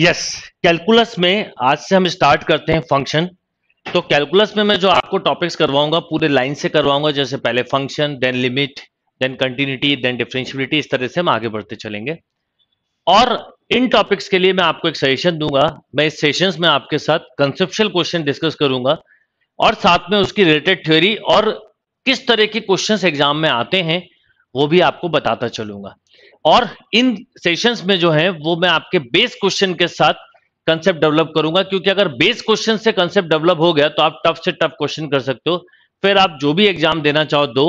Yes calculus में आज से हम स्टार्ट करते हैं फंक्शन तो कैलकुलस में मैं जो आपको टॉपिक्स करवाऊंगा पूरे लाइन से करवाऊंगा जैसे पहले function then limit then continuity then differentiability इस तरह से हम आगे बढ़ते चलेंगे और इन टॉपिक्स के लिए मैं आपको एक सजेशन दूंगा मैं इस सेशन में आपके साथ कंसेप्शुअल क्वेश्चन डिस्कस करूंगा और साथ में उसकी रिलेटेड थ्योरी और किस तरह के क्वेश्चन एग्जाम में आते हैं वो भी आपको बताता चलूंगा और इन सेशंस में जो है वो मैं आपके बेस क्वेश्चन के साथ कंसेप्ट डेवलप करूंगा क्योंकि अगर बेस क्वेश्चन से कंसेप्ट डेवलप हो गया तो आप टफ से टफ क्वेश्चन कर सकते हो फिर आप जो भी एग्जाम देना चाहो दो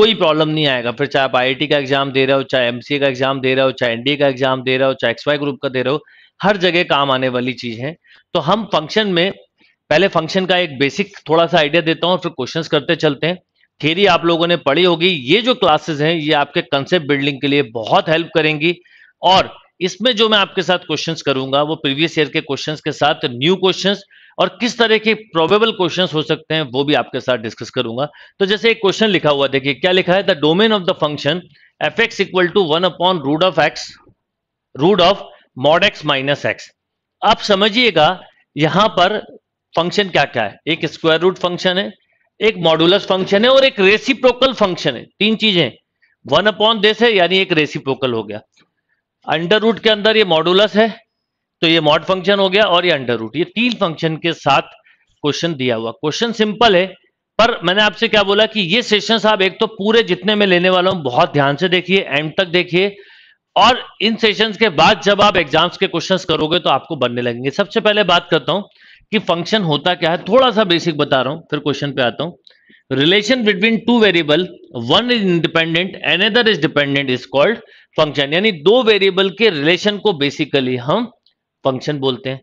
कोई प्रॉब्लम नहीं आएगा फिर चाहे आप आई का एग्जाम दे रहे हो चाहे एमसीए का एग्जाम दे रहे हो चाहे एनडीए का एग्जाम दे रहे हो चाहे एक्स ग्रुप का दे रहे हो हर जगह काम आने वाली चीज है तो हम फंक्शन में पहले फंक्शन का एक बेसिक थोड़ा सा आइडिया देता हूं फिर क्वेश्चंस करते चलते हैं थेरी आप लोगों ने पढ़ी होगी ये जो क्लासेस हैं ये आपके कंसेप्ट बिल्डिंग के लिए बहुत हेल्प करेंगी और इसमें जो मैं आपके साथ क्वेश्चंस करूंगा वो प्रीवियस ईयर के क्वेश्चंस के साथ न्यू क्वेश्चंस और किस तरह के प्रोबेबल क्वेश्चंस हो सकते हैं वो भी आपके साथ डिस्कस करूंगा तो जैसे एक क्वेश्चन लिखा हुआ देखिए क्या लिखा है the domain of the function f x equal to one upon root of x root of mod x minus x आप समझिएगा यहां पर फंक्शन क्या क्या है एक स्क्वायर रूट फंक्शन है एक मॉड्यूलस फंक्शन है और एक रेसिप्रोकल फंक्शन है तीन चीजें वन अपॉन दिस है यानी एक रेसिप्रोकल हो गया अंडर रूट के अंदर ये मॉड्यूलस है तो ये मॉड फंक्शन हो गया और ये अंडर रूट ये तीन फंक्शन के साथ क्वेश्चन दिया हुआ क्वेश्चन सिंपल है पर मैंने आपसे क्या बोला कि ये सेशन आप एक तो पूरे जितने में लेने वाला हूं बहुत ध्यान से देखिए एंड तक देखिए और इन सेशंस के बाद जब आप एग्जाम्स के क्वेश्चंस करोगे तो आपको बनने लगेंगे सबसे पहले बात करता हूं कि फंक्शन होता क्या है थोड़ा सा बेसिक बता रहा हूं फिर क्वेश्चन पे आता हूं relation between two variable one is independent another is dependent is called function यानी दो वेरिएबल के रिलेशन को बेसिकली हम फंक्शन बोलते हैं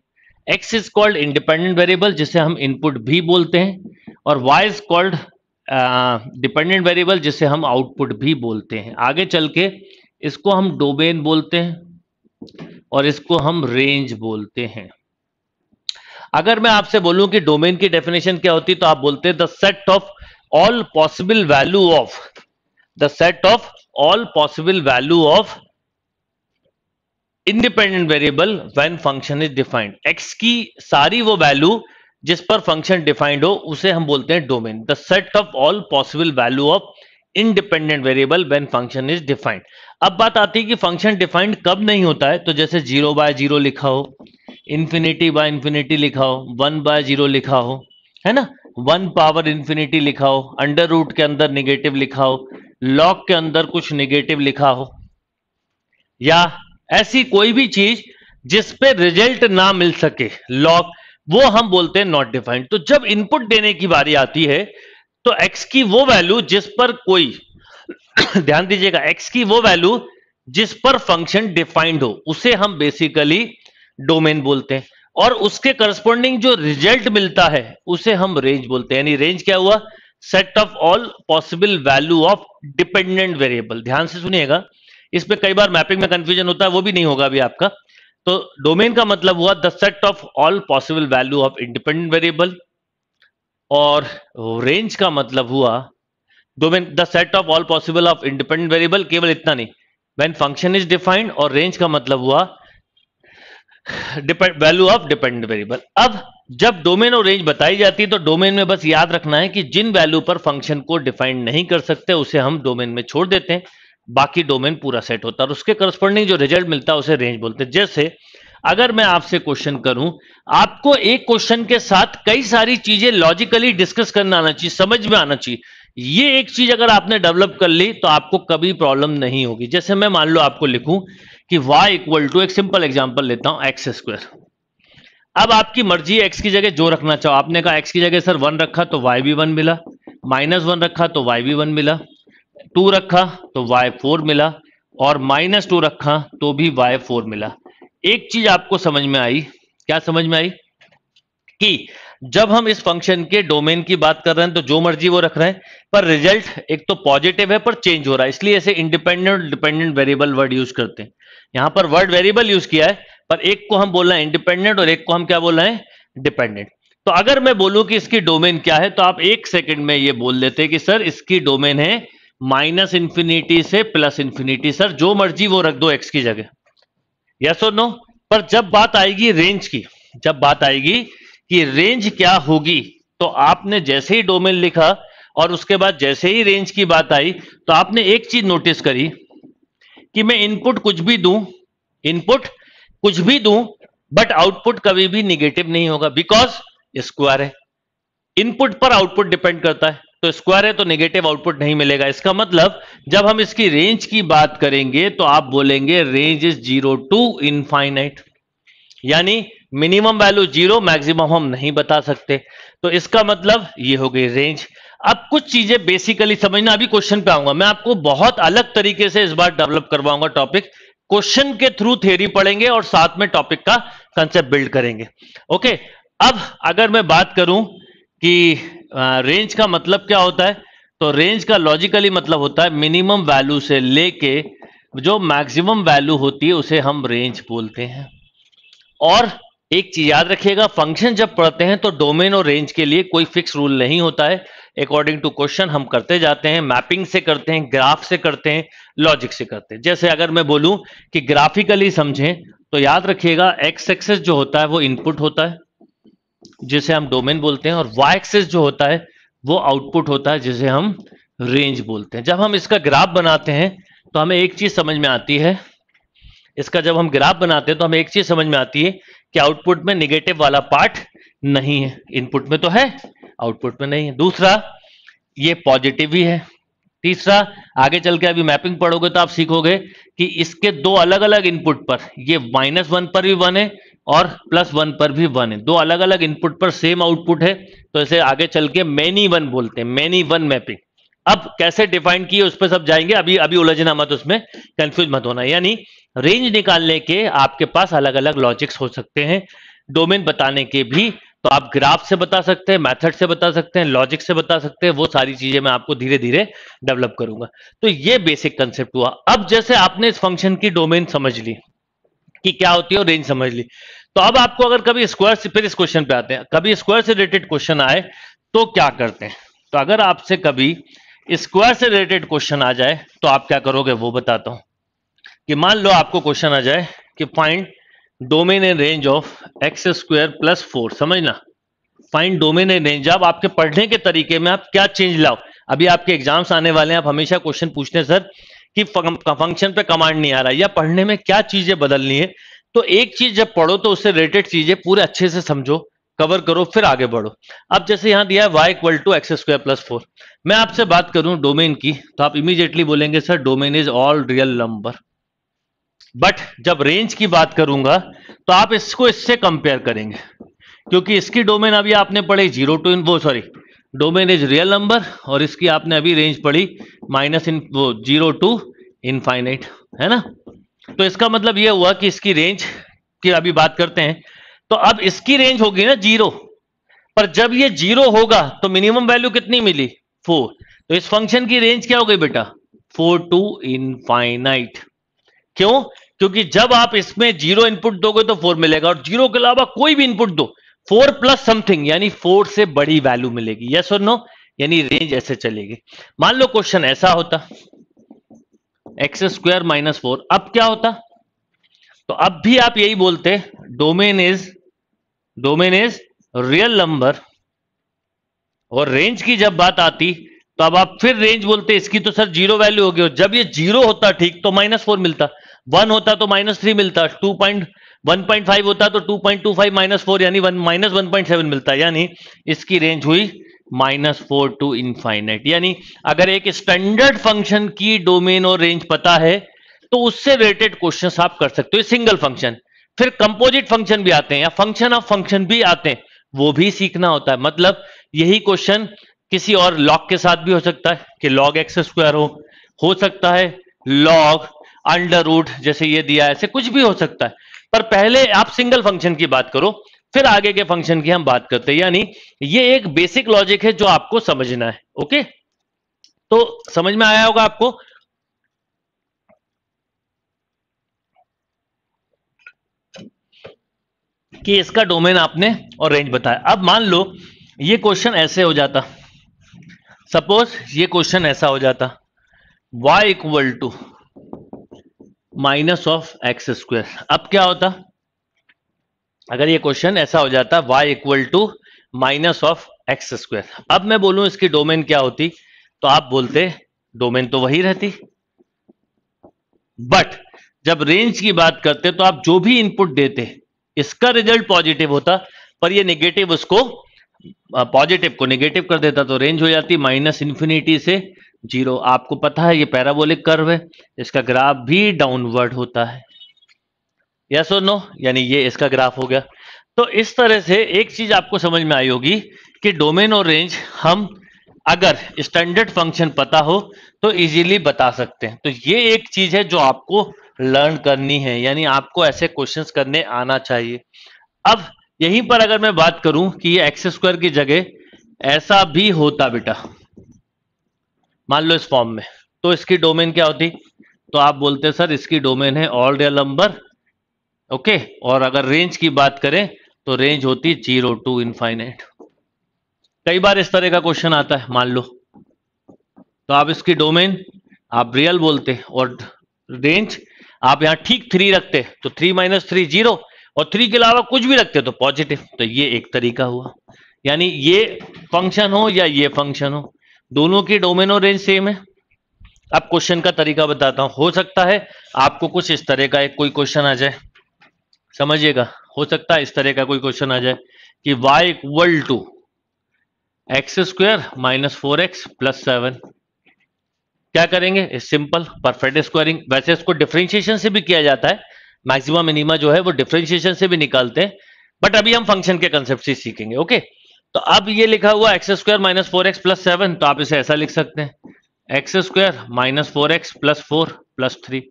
x is called independent variable जिसे हम इनपुट भी बोलते हैं और y is called dependent variable जिसे हम आउटपुट भी बोलते हैं आगे चल के इसको हम डोबेन बोलते हैं और इसको हम रेंज बोलते हैं अगर मैं आपसे बोलूं कि डोमेन की डेफिनेशन क्या होती तो आप बोलते the set of all possible value of the set of all possible value of independent variable when function is defined x की सारी वो वैल्यू जिस पर फंक्शन डिफाइंड हो उसे हम बोलते हैं domain the set of all possible value of independent variable when function is defined अब बात आती है कि फंक्शन डिफाइंड कब नहीं होता है तो जैसे जीरो बाय जीरो लिखा हो इन्फिनिटी बाय इन्फिनिटी लिखा हो वन बाय जीरो लिखा हो है ना वन पावर इन्फिनिटी लिखा हो अंडर रूट के अंदर निगेटिव लिखा हो लॉक के अंदर कुछ निगेटिव लिखा हो या ऐसी कोई भी चीज जिसपे रिजल्ट ना मिल सके लॉक वो हम बोलते हैं नॉट डिफाइंड तो जब इनपुट देने की बारी आती है तो एक्स की वो वैल्यू जिस पर कोई ध्यान दीजिएगा एक्स की वो वैल्यू जिस पर फंक्शन डिफाइंड हो उसे हम बेसिकली डोमेन बोलते हैं और उसके करस्पॉन्डिंग जो रिजल्ट मिलता है उसे हम रेंज बोलते हैं यानी रेंज क्या हुआ set of all possible value of dependent variable ध्यान से सुनिएगा इसमें कई बार मैपिंग में कंफ्यूजन होता है वो भी नहीं होगा अभी आपका तो डोमेन का मतलब हुआ the set of all possible value of independent variable और रेंज का मतलब हुआ domain the set of all possible of independent variable केवल इतना नहीं व्हेन फंक्शन इज डिफाइंड और रेंज का मतलब हुआ depend value of dependent variable अब जब डोमेन और रेंज बताई जाती है तो डोमेन में बस याद रखना है कि जिन वैल्यू पर फंक्शन को डिफाइन नहीं कर सकते उसे हम डोमेन में छोड़ देते हैं बाकी डोमेन पूरा सेट होता है और उसके करस्पॉन्डिंग जो रिजल्ट मिलता है उसे रेंज बोलते हैं जैसे अगर मैं आपसे क्वेश्चन करूं आपको एक क्वेश्चन के साथ कई सारी चीजें लॉजिकली डिस्कस करना आना चाहिए समझ में आना चाहिए ये एक चीज अगर आपने डेवलप कर ली तो आपको कभी प्रॉब्लम नहीं होगी जैसे मैं मान लो आपको लिखूं कि y इक्वल टू एक सिंपल एग्जांपल लेता हूं एक्स स्क्वायर अब आपकी मर्जी x की जगह जो रखना चाहो आपने कहा एक्स की जगह सर वन रखा तो वाई भी वन मिला माइनस वन रखा तो वाई भी वन मिला टू रखा तो वाई फोर मिला और माइनस टू रखा तो भी वाई फोर मिला एक चीज आपको समझ में आई क्या समझ में आई कि जब हम इस फंक्शन के डोमेन की बात कर रहे हैं तो जो मर्जी वो रख रहे हैं पर रिजल्ट एक तो पॉजिटिव है पर चेंज हो रहा है इसलिए ऐसे independent dependent variable word use करते हैं यहां पर वर्ड वेरिएबल यूज किया है पर एक को हम बोल रहे हैं इंडिपेंडेंट और एक को हम क्या बोल रहे हैं डिपेंडेंट तो अगर मैं बोलूं कि इसकी डोमेन क्या है तो आप एक सेकंड में ये बोल देते कि सर इसकी डोमेन है माइनस इंफिनिटी से प्लस इंफिनिटी सर जो मर्जी वो रख दो एक्स की जगह यस और नो पर जब बात आएगी रेंज की जब बात आएगी कि रेंज क्या होगी तो आपने जैसे ही डोमेन लिखा और उसके बाद जैसे ही रेंज की बात आई तो आपने एक चीज नोटिस करी कि मैं इनपुट कुछ भी दूं इनपुट कुछ भी दूं बट आउटपुट कभी भी निगेटिव नहीं होगा बिकॉज स्क्वायर है इनपुट पर आउटपुट डिपेंड करता है तो स्क्वायर है तो नेगेटिव आउटपुट नहीं मिलेगा इसका मतलब जब हम इसकी रेंज की बात करेंगे तो आप बोलेंगे range is zero to infinite यानी मिनिमम वैल्यू जीरो मैक्सिमम हम नहीं बता सकते तो इसका मतलब ये हो गई रेंज अब कुछ चीजें बेसिकली समझना अभी क्वेश्चन पे आऊंगा मैं आपको बहुत अलग तरीके से इस बार डेवलप करवाऊंगा टॉपिक क्वेश्चन के थ्रू थ्योरी पढ़ेंगे और साथ में टॉपिक का कंसेप्ट बिल्ड करेंगे ओके अब अगर मैं बात करूं कि रेंज का मतलब क्या होता है तो रेंज का लॉजिकली मतलब होता है मिनिमम वैल्यू से लेके जो मैक्सिमम वैल्यू होती है उसे हम रेंज बोलते हैं और एक चीज याद रखिएगा फंक्शन जब पढ़ते हैं तो डोमेन और रेंज के लिए कोई फिक्स रूल नहीं होता है अकॉर्डिंग टू क्वेश्चन हम करते जाते हैं मैपिंग से करते हैं ग्राफ से करते हैं लॉजिक से करते हैं जैसे अगर मैं बोलूं कि ग्राफिकली समझें तो याद रखिएगा एक्स एक्सेस जो होता है वो इनपुट होता है जिसे हम डोमेन बोलते हैं और वाई एक्सेस जो होता है वो आउटपुट होता है जिसे हम रेंज बोलते हैं जब हम इसका ग्राफ बनाते हैं तो हमें एक चीज समझ में आती है इसका जब हम ग्राफ बनाते हैं तो हमें एक चीज समझ में आती है कि आउटपुट में निगेटिव वाला पार्ट नहीं है इनपुट में तो है आउटपुट में नहीं है दूसरा ये पॉजिटिव भी है तीसरा आगे चल के अभी मैपिंग पढ़ोगे तो आप सीखोगे कि इसके दो अलग अलग इनपुट पर ये माइनस वन पर भी वन है और प्लस वन पर भी वन है दो अलग अलग इनपुट पर सेम आउटपुट है तो इसे आगे चल के मैनी वन बोलते हैं मैनी वन मैपिंग अब कैसे डिफाइन किए उस पर सब जाएंगे अभी अभी उलझना मत उसमें कंफ्यूज मत होना यानी रेंज निकालने के आपके पास अलग अलग लॉजिक्स हो सकते हैं डोमेन बताने के भी तो आप ग्राफ से बता सकते हैं मेथड से बता सकते हैं लॉजिक से बता सकते हैं वो सारी चीजें मैं आपको धीरे धीरे डेवलप करूंगा तो ये बेसिक कंसेप्ट हुआ अब जैसे आपने इस फंक्शन की डोमेन समझ ली कि क्या होती है और रेंज समझ ली तो अब आपको अगर कभी स्क्वायर से फिर इस क्वेश्चन पे आते हैं कभी स्क्वायर से रिलेटेड क्वेश्चन आए तो क्या करते हैं तो अगर आपसे कभी स्क्वायर से रिलेटेड क्वेश्चन आ जाए तो आप क्या करोगे वो बताता हूं कि मान लो आपको क्वेश्चन आ जाए कि find domain and range of x square plus four समझना फाइंड डोमेन एंड रेंज अब आपके पढ़ने के तरीके में आप क्या चेंज लाओ अभी आपके एग्जाम्स आने वाले हैं आप हमेशा क्वेश्चन पूछते हैं सर कि फंक्शन पे कमांड नहीं आ रहा या पढ़ने में क्या चीजें बदलनी है तो एक चीज जब पढ़ो तो उससे रिलेटेड चीजें पूरे अच्छे से समझो कवर करो फिर आगे बढ़ो अब जैसे यहां दिया है y equal to x square plus four मैं आपसे बात करूं डोमेन की तो आप इमीजिएटली बोलेंगे sir domain is all real number but जब रेंज की बात करूंगा तो आप इसको इससे कंपेयर करेंगे क्योंकि इसकी डोमेन अभी आपने पढ़ी जीरो टू इन वो sorry domain is real number और इसकी आपने अभी रेंज पढ़ी माइनस इन वो जीरो टू इनफाइनाइट है ना तो इसका मतलब यह हुआ कि इसकी रेंज की अभी बात करते हैं तो अब इसकी रेंज होगी ना जीरो पर जब ये जीरो होगा तो मिनिमम वैल्यू कितनी मिली फोर तो इस फंक्शन की रेंज क्या हो गई बेटा फोर टू इनफाइनाइट क्यों क्योंकि जब आप इसमें जीरो इनपुट दोगे तो फोर मिलेगा और जीरो के अलावा कोई भी इनपुट दो फोर प्लस समथिंग यानी फोर से बड़ी वैल्यू मिलेगी यस और नो यानी रेंज ऐसे चलेगी मान लो क्वेश्चन ऐसा होता एक्स स्क्वायर माइनस फोर अब क्या होता तो अब भी आप यही बोलते domain is domain is real number और रेंज की जब बात आती तो अब आप फिर रेंज बोलते इसकी तो सर जीरो वैल्यू होगी और जब ये जीरो होता ठीक तो माइनस फोर मिलता वन होता तो माइनस थ्री मिलता two point one point five होता तो two point two five minus four यानी माइनस वन पॉइंट सेवन मिलता यानी इसकी रेंज हुई माइनस फोर टू इनफाइनाइट यानी अगर एक स्टैंडर्ड फंक्शन की डोमेन और रेंज पता है तो उससे रिलेटेड क्वेश्चन आप कर सकते हो सिंगल फंक्शन फिर कंपोजिट फंक्शन भी आते हैं या फंक्शन ऑफ फंक्शन भी आते हैं वो भी सीखना होता है मतलब यही क्वेश्चन किसी और लॉग के साथ भी हो सकता है कि लॉग एक्स स्क्वायर हो हो सकता है लॉग अंडर रूट जैसे ये दिया ऐसे कुछ भी हो सकता है पर पहले आप सिंगल फंक्शन की बात करो फिर आगे के फंक्शन की हम बात करते हैं यानी ये एक बेसिक लॉजिक है जो आपको समझना है ओके तो समझ में आया होगा आपको कि इसका डोमेन आपने और रेंज बताया अब मान लो ये क्वेश्चन ऐसे हो जाता सपोज ये क्वेश्चन ऐसा हो जाता y equal to minus of x square अब क्या होता अगर ये क्वेश्चन ऐसा हो जाता y equal to minus of x square अब मैं बोलूं इसकी डोमेन क्या होती तो आप बोलते डोमेन तो वही रहती बट जब रेंज की बात करते तो आप जो भी इनपुट देते इसका रिजल्ट पॉजिटिव होता पर ये नेगेटिव उसको पॉजिटिव को नेगेटिव कर देता तो रेंज हो जाती माइनस इंफिनिटी से जीरो आपको पता है ये पैराबोलिक कर्व है इसका ग्राफ भी डाउनवर्ड होता है यस और नो यानी ये इसका ग्राफ हो गया तो इस तरह से एक चीज आपको समझ में आई होगी कि डोमेन और रेंज हम अगर स्टैंडर्ड फंक्शन पता हो तो इजीली बता सकते हैं तो ये एक चीज है जो आपको लर्न करनी है यानी आपको ऐसे क्वेश्चन करने आना चाहिए अब यहीं पर अगर मैं बात करूं कि ये एक्स स्क्वायर की जगह ऐसा भी होता बेटा मान लो इस फॉर्म में तो इसकी डोमेन क्या होती तो आप बोलते हैं सर इसकी डोमेन है ऑल रियल नंबर ओके और अगर रेंज की बात करें तो रेंज होती जीरो टू इनफाइनाइट कई बार इस तरह का क्वेश्चन आता है मान लो तो आप इसकी डोमेन आप रियल बोलते और रेंज आप यहाँ ठीक थ्री रखते तो थ्री माइनस थ्री जीरो और थ्री के अलावा कुछ भी रखते तो पॉजिटिव तो ये एक तरीका हुआ यानी ये फंक्शन हो या ये फंक्शन हो दोनों की डोमेनो रेंज सेम है अब क्वेश्चन का तरीका बताता हूं हो सकता है आपको कुछ इस तरह का एक कोई क्वेश्चन आ जाए समझिएगा हो सकता है इस तरह का कोई क्वेश्चन आ जाए कि y equal to x square minus four x plus seven क्या करेंगे सिंपल परफेक्ट स्क्वायरिंग वैसे इसको डिफ्रेंशिएशन से भी किया जाता है मैक्सिमम मिनिमा जो है वो डिफ्रेंशिएशन से भी निकालते हैं बट अभी हम फंक्शन के कंसेप्ट से सीखेंगे ओके तो अब ये लिखा हुआ x square minus four x plus seven तो आप इसे ऐसा लिख सकते हैं x square minus four x plus four plus three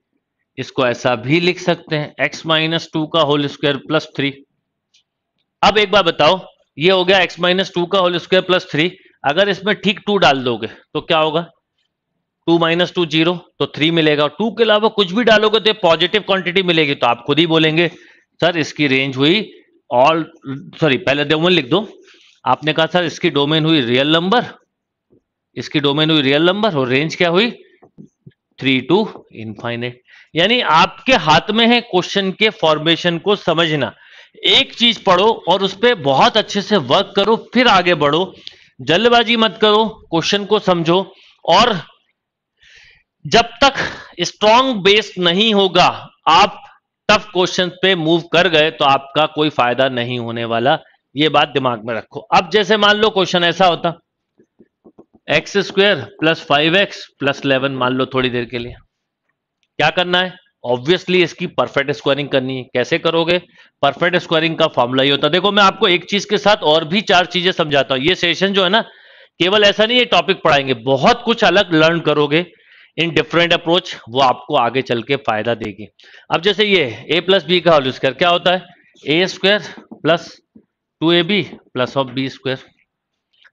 इसको ऐसा भी लिख सकते हैं एक्स माइनस टू का होल स्क्वायर प्लस थ्री अब एक बार बताओ ये हो गया एक्स माइनस टू का होल स्क्वायर प्लस थ्री अगर इसमें ठीक टू डाल दोगे तो क्या होगा टू माइनस टू जीरो तो थ्री मिलेगा और टू के अलावा कुछ भी डालोगे तो पॉजिटिव क्वांटिटी मिलेगी तो आप खुद ही बोलेंगे सर इसकी रेंज हुई ऑल सॉरी पहले डोमेन लिख दो आपने कहा सर इसकी डोमेन हुई रियल नंबर इसकी डोमेन हुई रियल नंबर और रेंज क्या हुई थ्री टू इनफाइनेट यानी आपके हाथ में है क्वेश्चन के फॉर्मेशन को समझना एक चीज पढ़ो और उस पर बहुत अच्छे से वर्क करो फिर आगे बढ़ो जल्दबाजी मत करो क्वेश्चन को समझो और जब तक स्ट्रॉन्ग बेस नहीं होगा आप टफ क्वेश्चन पे मूव कर गए तो आपका कोई फायदा नहीं होने वाला ये बात दिमाग में रखो अब जैसे मान लो क्वेश्चन ऐसा होता x square plus five x plus eleven मान लो थोड़ी देर के लिए क्या करना है ऑब्वियसली इसकी परफेक्ट स्क्वायरिंग करनी है कैसे करोगे परफेक्ट स्क्वायरिंग का फॉर्मूला ही होता है देखो मैं आपको एक चीज के साथ और भी चार चीजें समझाता हूं ये सेशन जो है ना केवल ऐसा नहीं ये टॉपिक पढ़ाएंगे बहुत कुछ अलग लर्न करोगे इन डिफरेंट अप्रोच वो आपको आगे चल के फायदा देगी अब जैसे ये ए प्लस बी का होल स्क्वायर क्या होता है a square plus two a b plus of b square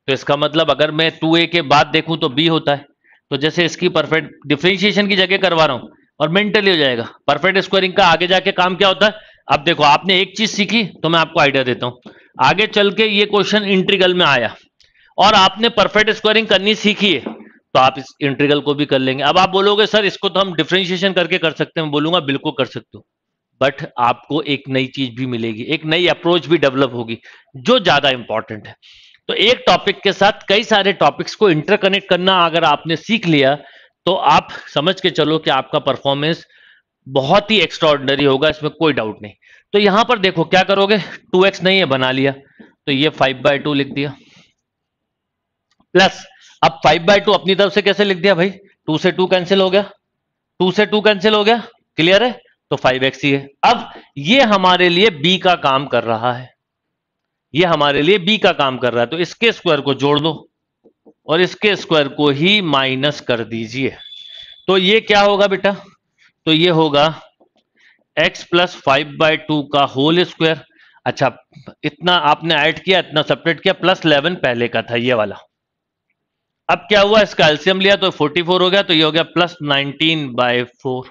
तो इसका मतलब अगर मैं टू ए के बाद देखूं तो बी होता है तो जैसे इसकी परफेक्ट डिफ्रेंशिएशन की जगह करवा रहा हूं और मेंटली हो जाएगा परफेक्ट स्क्वायरिंग का आगे जाके काम क्या होता है अब देखो आपने एक चीज सीखी तो मैं आपको आइडिया देता हूं आगे चल के ये क्वेश्चन इंट्रीगल में आया और आपने परफेक्ट स्क्वायरिंग करनी सीखी है तो आप इस इंटीग्रल को भी कर लेंगे अब आप बोलोगे सर इसको तो हम डिफ्रेंशिएशन करके कर सकते हैं बोलूंगा बिल्कुल कर सकते हो बट आपको एक नई चीज भी मिलेगी एक नई अप्रोच भी डेवलप होगी जो ज्यादा इंपॉर्टेंट है तो एक टॉपिक के साथ कई सारे टॉपिक्स को इंटरकनेक्ट करना अगर आपने सीख लिया तो आप समझ के चलो कि आपका परफॉर्मेंस बहुत ही एक्स्ट्रॉर्डनरी होगा इसमें कोई डाउट नहीं तो यहां पर देखो क्या करोगे टू एक्स नहीं है बना लिया तो ये फाइव बाय टू लिख दिया प्लस अब फाइव बाय टू अपनी तरफ से कैसे लिख दिया भाई टू से टू कैंसिल हो गया टू से टू कैंसिल हो गया क्लियर है तो फाइव एक्स ही है अब ये हमारे लिए बी का काम कर रहा है ये हमारे लिए बी का काम कर रहा है तो इसके स्क्वायर को जोड़ दो और इसके स्क्वायर को ही माइनस कर दीजिए तो ये क्या होगा बेटा तो ये होगा x plus five by two का होल स्क्वायर अच्छा इतना आपने ऐड किया इतना सेपरेट किया प्लस इलेवन पहले का था ये वाला अब क्या हुआ इसका एल्सियम लिया तो 44 हो गया तो ये हो गया प्लस 19 बाय फोर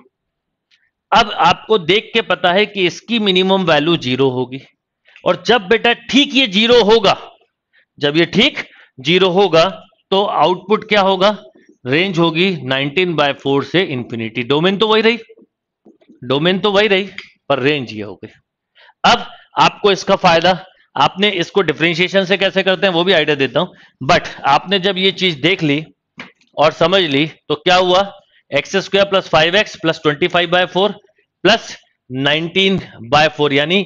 अब आपको देख के पता है कि इसकी मिनिमम वैल्यू जीरो होगी और जब बेटा ठीक ये जीरो होगा जब ये ठीक जीरो होगा तो आउटपुट क्या होगा रेंज होगी 19 बाय फोर से इंफिनिटी डोमेन तो वही रही डोमेन तो वही रही पर रेंज ये हो गई अब आपको इसका फायदा आपने इसको डिफ्रेंशिएशन से कैसे करते हैं वो भी आइडिया देता हूं बट आपने जब ये चीज देख ली और समझ ली तो क्या हुआ x square plus five x plus twenty five by four plus nineteen by four यानी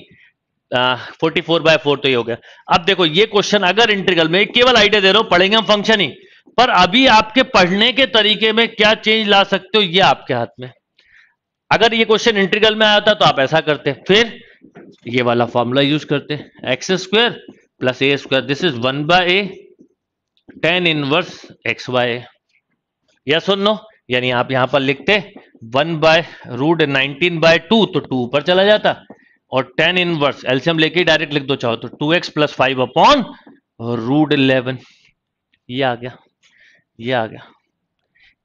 फोर्टी फोर बाय फोर तो ये हो गया अब देखो ये क्वेश्चन अगर इंटरगल में केवल आइडिया दे रहा हूं पढ़ेंगे हम फंक्शन ही पर अभी आपके पढ़ने के तरीके में क्या चेंज ला सकते हो ये आपके हाथ में अगर ये क्वेश्चन इंटरगल में आया था तो आप ऐसा करते फिर ये वाला फॉर्मूला यूज करते हैं x square plus a square this is one by a tan inverse x by या सुन नो यानी आप यहां पर लिखते one by root nineteen by two तो टू ऊपर चला जाता और टेन इनवर्स एल्सियम लेके डायरेक्ट लिख दो चाहो तो two x plus five upon root eleven ये आ गया ये आ गया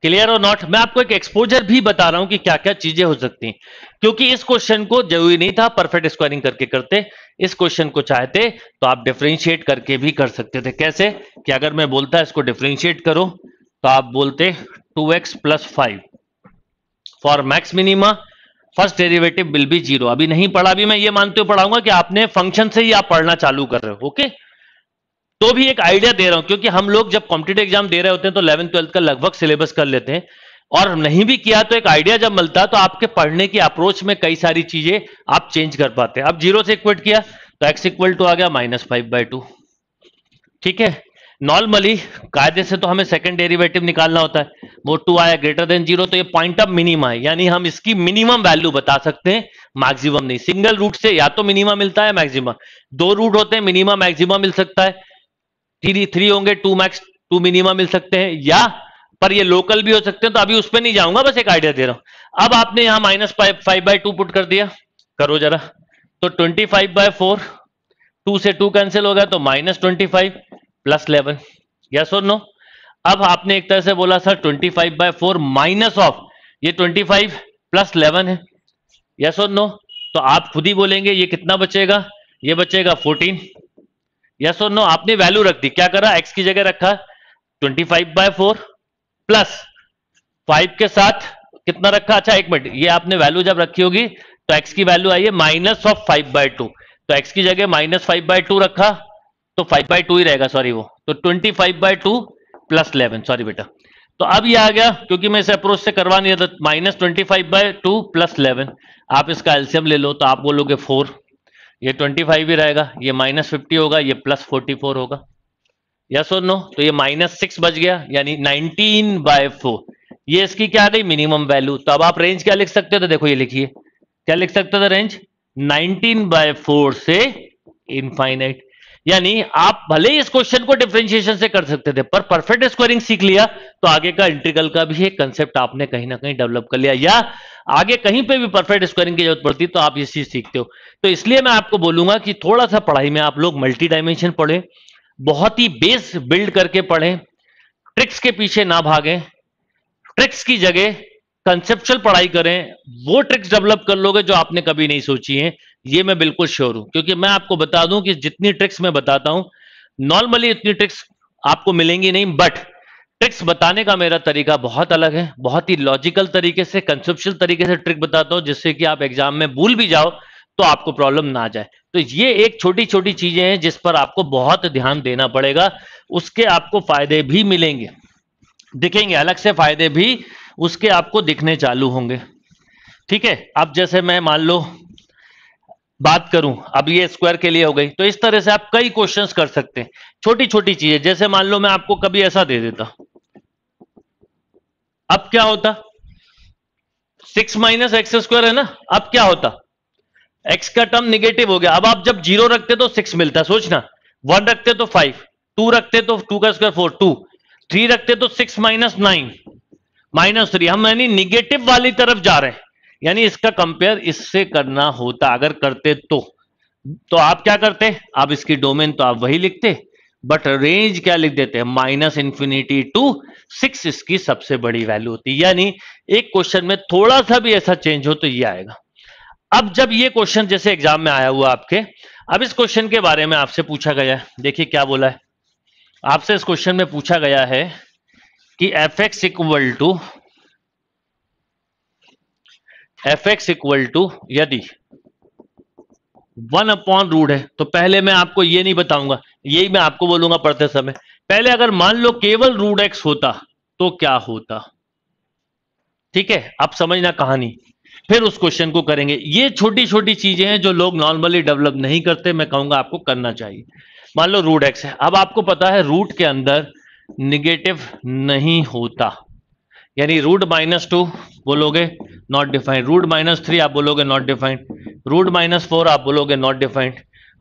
क्लियर और नॉट मैं आपको एक एक्सपोजर भी बता रहा हूं कि क्या क्या चीजें हो सकती हैं क्योंकि इस क्वेश्चन को जरूरी नहीं था परफेक्ट स्क्वायरिंग करके करते इस क्वेश्चन को चाहते तो आप डिफ्रेंशिएट करके भी कर सकते थे कैसे कि अगर मैं बोलता इसको डिफ्रेंशिएट करो तो आप बोलते two x plus five for max minima first derivative will be zero अभी नहीं पढ़ा अभी मैं ये मानते हुए पढ़ाऊंगा कि आपने फंक्शन से ही आप पढ़ना चालू कर रहे हो ओके okay? तो भी एक आइडिया दे रहा हूं क्योंकि हम लोग जब कॉम्पिटेटिव एग्जाम दे रहे होते हैं तो इलेवन ट्वेल्थ का लगभग सिलेबस कर लेते हैं और नहीं भी किया तो एक आइडिया जब मिलता है तो आपके पढ़ने की अप्रोच में कई सारी चीजें आप चेंज कर पाते हैं अब जीरो से इक्वेट किया तो एक्स इक्वल टू आ गया माइनस फाइव बाई टू ठीक है नॉर्मली कायदे से तो हमें सेकंड डेरिवेटिव निकालना होता है वो टू आया ग्रेटर देन जीरो तो ये पॉइंट ऑफ मिनिमम है यानी हम इसकी मिनिमम वैल्यू बता सकते हैं मैक्सिमम नहीं सिंगल रूट से या तो मिनिमम मिलता है मैक्सिमम दो रूट होते हैं मिनिमम मैक्सिमम मिल सकता है थ्री थ्री होंगे टू मैक्स टू मिनिमा मिल सकते हैं या पर ये लोकल भी हो सकते हैं तो अभी उस पर नहीं जाऊंगा बस एक आइडिया दे रहा हूं अब आपने यहां minus five by two put कर दिया करो जरा तो twenty five by four two से टू कैंसिल हो गया तो minus twenty five plus eleven yes और नो अब आपने एक तरह से बोला sir twenty five by four minus of ये ट्वेंटी फाइव प्लस इलेवन है यस और नो तो आप खुद ही बोलेंगे ये कितना बचेगा ये बचेगा फोर्टीन यस और नो आपने वैल्यू रख दी क्या करा एक्स की जगह रखा twenty five by four plus five के साथ कितना रखा अच्छा एक मिनट ये आपने वैल्यू जब रखी होगी तो एक्स की वैल्यू आई है minus of five by two तो एक्स की जगह माइनस फाइव बाय टू रखा तो फाइव बाय टू ही रहेगा सॉरी वो तो twenty five by two plus eleven sorry बेटा तो अब ये आ गया क्योंकि मैं इसे अप्रोच से करवा नहीं था minus twenty five by two plus eleven आप इसका एल्सियम ले लो तो आप बोलोगे फोर ये 25 ही रहेगा ये माइनस फिफ्टी होगा ये प्लस 44 होगा यस और नो तो ये माइनस सिक्स बच गया यानी 19 बाय फोर ये इसकी क्या आ गई मिनिमम वैल्यू तो अब आप रेंज क्या लिख सकते थे तो देखो ये लिखिए क्या लिख सकते थे रेंज 19 बाय फोर से इनफाइनाइट यानी आप भले ही इस क्वेश्चन को डिफ्रेंशिएशन से कर सकते थे पर परफेक्ट स्क्वायरिंग सीख लिया तो आगे का इंटीग्रल का भी एक कंसेप्ट आपने कहीं ना कहीं डेवलप कर लिया या आगे कहीं पे भी परफेक्ट स्क्वायरिंग की जरूरत पड़ती तो आप ये चीज सीखते हो तो इसलिए मैं आपको बोलूंगा कि थोड़ा सा पढ़ाई में आप लोग मल्टी डायमेंशन पढ़े बहुत ही बेस बिल्ड करके पढ़े ट्रिक्स के पीछे ना भागे ट्रिक्स की जगह कंसेप्चुअल पढ़ाई करें वो ट्रिक्स डेवलप कर लोगे जो आपने कभी नहीं सोची है ये मैं बिल्कुल श्योर हूं क्योंकि मैं आपको बता दूं कि जितनी ट्रिक्स मैं बताता हूं नॉर्मली इतनी ट्रिक्स आपको मिलेंगी नहीं बट ट्रिक्स बताने का मेरा तरीका बहुत अलग है बहुत ही लॉजिकल तरीके से कंसेप्शुअल तरीके से ट्रिक बताता हूं जिससे कि आप एग्जाम में भूल भी जाओ तो आपको प्रॉब्लम ना जाए तो ये एक छोटी छोटी चीजें हैं जिस पर आपको बहुत ध्यान देना पड़ेगा उसके आपको फायदे भी मिलेंगे दिखेंगे अलग से फायदे भी उसके आपको दिखने चालू होंगे ठीक है अब जैसे मैं मान लो बात करूं अब ये स्क्वायर के लिए हो गई तो इस तरह से आप कई क्वेश्चंस कर सकते हैं छोटी छोटी चीजें जैसे मान लो मैं आपको कभी ऐसा दे देता अब क्या होता सिक्स माइनस एक्स स्क्वायर है ना अब क्या होता एक्स का टर्म निगेटिव हो गया अब आप जब जीरो रखते तो सिक्स मिलता सोचना वन रखते तो फाइव टू रखते तो टू का स्क्वायर फोर टू थ्री रखते तो six minus nine minus three हम यानी निगेटिव वाली तरफ जा रहे हैं यानी इसका कंपेयर इससे करना होता अगर करते तो तो आप क्या करते आप इसकी डोमेन तो आप वही लिखते बट रेंज क्या लिख देते हैं माइनस इंफिनिटी टू सिक्स इसकी सबसे बड़ी वैल्यू होती है यानी एक क्वेश्चन में थोड़ा सा भी ऐसा चेंज हो तो ये आएगा अब जब ये क्वेश्चन जैसे एग्जाम में आया हुआ आपके अब इस क्वेश्चन के बारे में आपसे पूछा गया है देखिए क्या बोला है आपसे इस क्वेश्चन में पूछा गया है कि f x equal to f x equal to यदि वन अपॉन रूट है तो पहले मैं आपको ये नहीं बताऊंगा यही मैं आपको बोलूंगा पढ़ते समय पहले अगर मान लो केवल रूट एक्स होता तो क्या होता ठीक है आप समझना कहानी फिर उस क्वेश्चन को करेंगे ये छोटी छोटी चीजें हैं जो लोग नॉर्मली डेवलप नहीं करते मैं कहूंगा आपको करना चाहिए मान लो रूट एक्स है अब आपको पता है रूट के अंदर निगेटिव नहीं होता यानी रूट माइनस टू बोलोगे not defined root minus three आप बोलोगे not defined root minus four आप बोलोगे not defined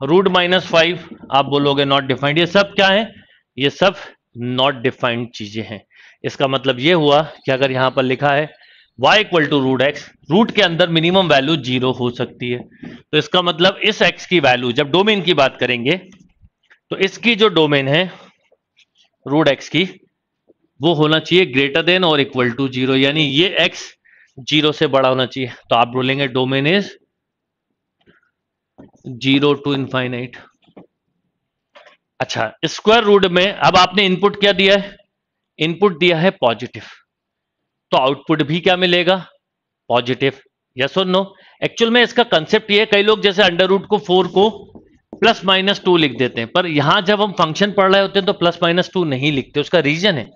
root minus five आप बोलोगे नॉट डिफाइंड ये सब क्या है ये सब नॉट डिफाइंड चीजें हैं इसका मतलब ये हुआ कि अगर यहां पर लिखा है y equal to root x root के अंदर मिनिमम वैल्यू जीरो हो सकती है तो इसका मतलब इस x की वैल्यू जब डोमेन की बात करेंगे तो इसकी जो डोमेन है रूट एक्स की वो होना चाहिए ग्रेटर देन और इक्वल टू जीरो यानी ये एक्स जीरो से बड़ा होना चाहिए तो आप बोलेंगे domain is zero to infinite अच्छा स्क्वायर रूट में अब आपने इनपुट क्या दिया है इनपुट दिया है पॉजिटिव तो आउटपुट भी क्या मिलेगा पॉजिटिव यस और नो एक्चुअल में इसका कंसेप्ट ये है कई लोग जैसे अंडर रूट को फोर को प्लस माइनस टू लिख देते हैं पर यहां जब हम फंक्शन पढ़ रहे होते हैं तो प्लस माइनस टू नहीं लिखते उसका रीजन है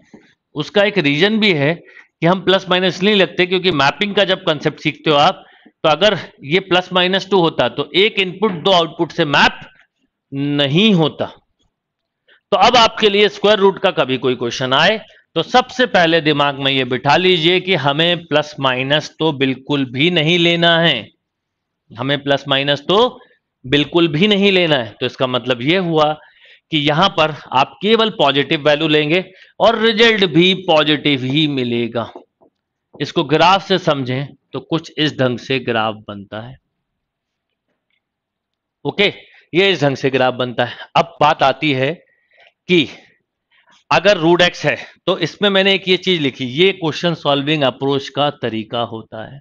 उसका एक रीजन भी है कि हम प्लस माइनस नहीं लगते क्योंकि मैपिंग का जब कंसेप्ट सीखते हो आप तो अगर ये प्लस माइनस टू होता तो एक इनपुट दो आउटपुट से मैप नहीं होता तो अब आपके लिए स्क्वायर रूट का कभी कोई क्वेश्चन आए तो सबसे पहले दिमाग में ये बिठा लीजिए कि हमें प्लस माइनस तो बिल्कुल भी नहीं लेना है हमें प्लस माइनस तो बिल्कुल भी नहीं लेना है तो इसका मतलब यह हुआ कि यहां पर आप केवल पॉजिटिव वैल्यू लेंगे और रिजल्ट भी पॉजिटिव ही मिलेगा इसको ग्राफ से समझें तो कुछ इस ढंग से ग्राफ बनता है ओके ये इस ढंग से ग्राफ बनता है अब बात आती है कि अगर रूड एक्स है तो इसमें मैंने एक ये चीज लिखी ये क्वेश्चन सॉल्विंग अप्रोच का तरीका होता है